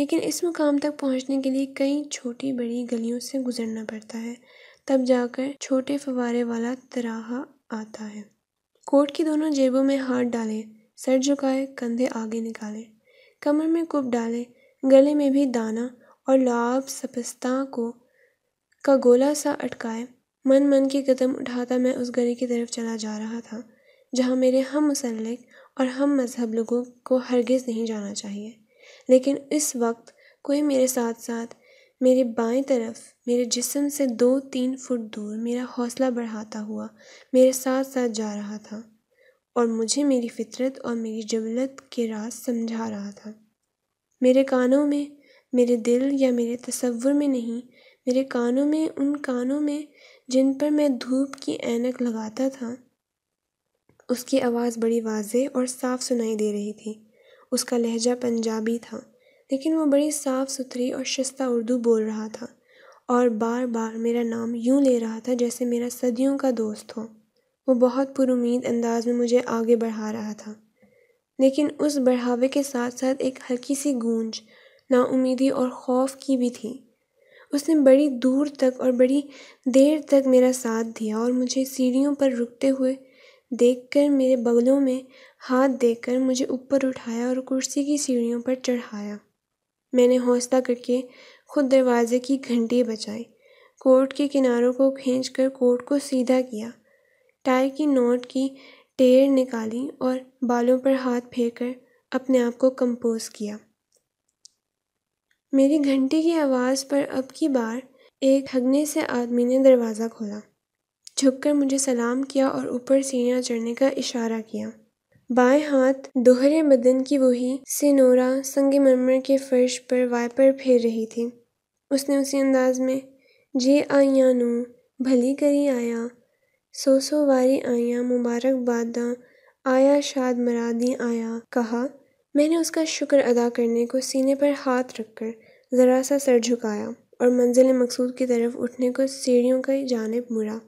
लेकिन इस मुकाम तक पहुंचने के लिए कई छोटी बड़ी गलियों से गुजरना पड़ता है तब जाकर छोटे फवारे वाला तराहा आता है कोट की दोनों जेबों में हाथ डाले सर झुकाए कंधे आगे निकाले कमर में कुप डाले गले में भी दाना और लाभ सपस्ता को का गोला सा अटकाए मन मन के कदम उठाता मैं उस गली की तरफ चला जा रहा था जहाँ मेरे हम मुसलिक और हम मजहब लोगों को हरगिज़ नहीं जाना चाहिए लेकिन इस वक्त कोई मेरे साथ साथ मेरे बाएँ तरफ मेरे जिस्म से दो तीन फुट दूर मेरा हौसला बढ़ाता हुआ मेरे साथ साथ जा रहा था और मुझे मेरी फ़ितरत और मेरी जबलत के राज समझा रहा था मेरे कानों में मेरे दिल या मेरे तस्वुर में नहीं मेरे कानों में उन कानों में जिन पर मैं धूप की ऐनक लगाता था उसकी आवाज़ बड़ी वाजे और साफ़ सुनाई दे रही थी उसका लहजा पंजाबी था लेकिन वो बड़ी साफ़ सुथरी और शस्ता उर्दू बोल रहा था और बार बार मेरा नाम यूँ ले रहा था जैसे मेरा सदियों का दोस्त हो वो बहुत पुरुद अंदाज में मुझे आगे बढ़ा रहा था लेकिन उस बढ़ावे के साथ साथ एक हल्की सी गूंज नाउमीदी और खौफ की भी थी उसने बड़ी दूर तक और बड़ी देर तक मेरा साथ दिया और मुझे सीढ़ियों पर रुकते हुए देखकर मेरे बगलों में हाथ देकर मुझे ऊपर उठाया और कुर्सी की सीढ़ियों पर चढ़ाया मैंने हौसला करके खुद दरवाज़े की घंटी बजाई कोट के किनारों को खींचकर कोट को सीधा किया टाई की नोट की टेर निकाली और बालों पर हाथ फेंक कर अपने आप को कंपोज किया मेरी घंटी की आवाज़ पर अब की बार एक हगने से आदमी ने दरवाज़ा खोला झुककर मुझे सलाम किया और ऊपर सीढ़ियाँ चढ़ने का इशारा किया बाएं हाथ दोहरे बदन की वही सिनोरा संगमरमर के फर्श पर वाइपर फेर रही थी उसने उसी अंदाज में जे आइया नू भली करी आया सो सो वारी आया मुबारकबाद आया शाद मरादी आया कहा मैंने उसका शुक्र अदा करने को सीने पर हाथ रखकर ज़रा सा सर झुकाया और मंजिल मकसूद की तरफ उठने को सीढ़ियों का जानब मुड़ा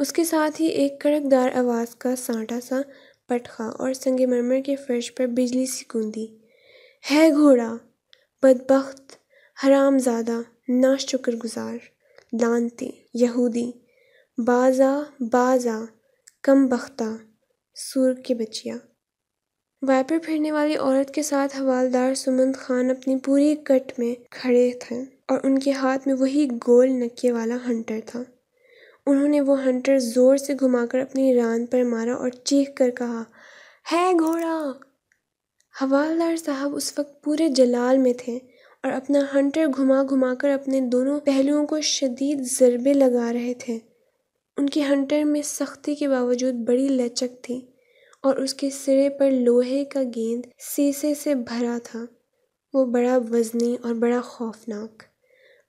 उसके साथ ही एक कड़कदार आवाज़ का सांटा सा पटखा हाँ, और मरमर के फर्श पर बिजली सी कूदी है घोड़ा बदबख्त ज़्यादा ना शुक्र गुजार लानते यहूदी बाजा बाजा कम बख्ता सूर के बचिया वाइपर फिरने वाली औरत के साथ हवालदार सुमंत खान अपनी पूरी कट में खड़े थे और उनके हाथ में वही गोल नक्के वाला हंटर था उन्होंने वो हंटर ज़ोर से घुमाकर अपनी रान पर मारा और चीख कर कहा है घोड़ा हवालदार साहब उस वक्त पूरे जलाल में थे और अपना हंटर घुमा घुमा कर अपने दोनों पहलुओं को शदीद ज़रबे लगा रहे थे उनके हंटर में सख्ती के बावजूद बड़ी लचक थी और उसके सिरे पर लोहे का गेंद शीशे से भरा था वो बड़ा वजनी और बड़ा खौफनाक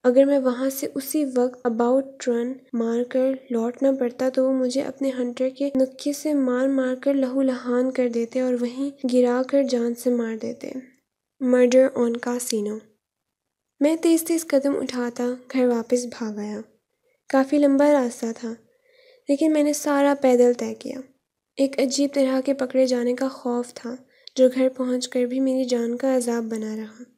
अगर मैं वहाँ से उसी वक्त अबाउट रन मार कर लौटना पड़ता तो वो मुझे अपने हंटर के नुक्के से मार मार कर लहू लहान कर देते और वहीं गिरा कर जान से मार देते मर्डर ऑन कासिनो मैं तेज़ तेज़ कदम उठाता घर वापस भाग आया काफ़ी लंबा रास्ता था लेकिन मैंने सारा पैदल तय किया एक अजीब तरह के पकड़े जाने का खौफ था जो घर पहुंचकर भी मेरी जान का अजाब बना रहा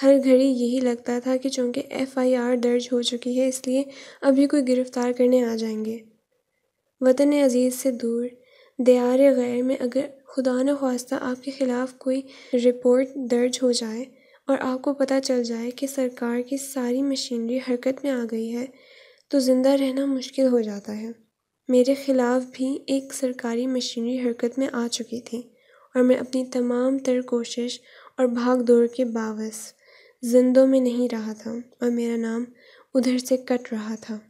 हर घड़ी यही लगता था कि चूँकि एफ़आईआर दर्ज हो चुकी है इसलिए अभी कोई गिरफ़्तार करने आ जाएंगे वतन अज़ीज़ से दूर दियार गैर में अगर खुदा न खास्ता आपके ख़िलाफ़ कोई रिपोर्ट दर्ज हो जाए और आपको पता चल जाए कि सरकार की सारी मशीनरी हरकत में आ गई है तो ज़िंदा रहना मुश्किल हो जाता है मेरे ख़िलाफ़ भी एक सरकारी मशीनरी हरकत में आ चुकी थी और मैं अपनी तमाम तर कोशिश और भाग दौड़ के बावस जिंदों में नहीं रहा था और मेरा नाम उधर से कट रहा था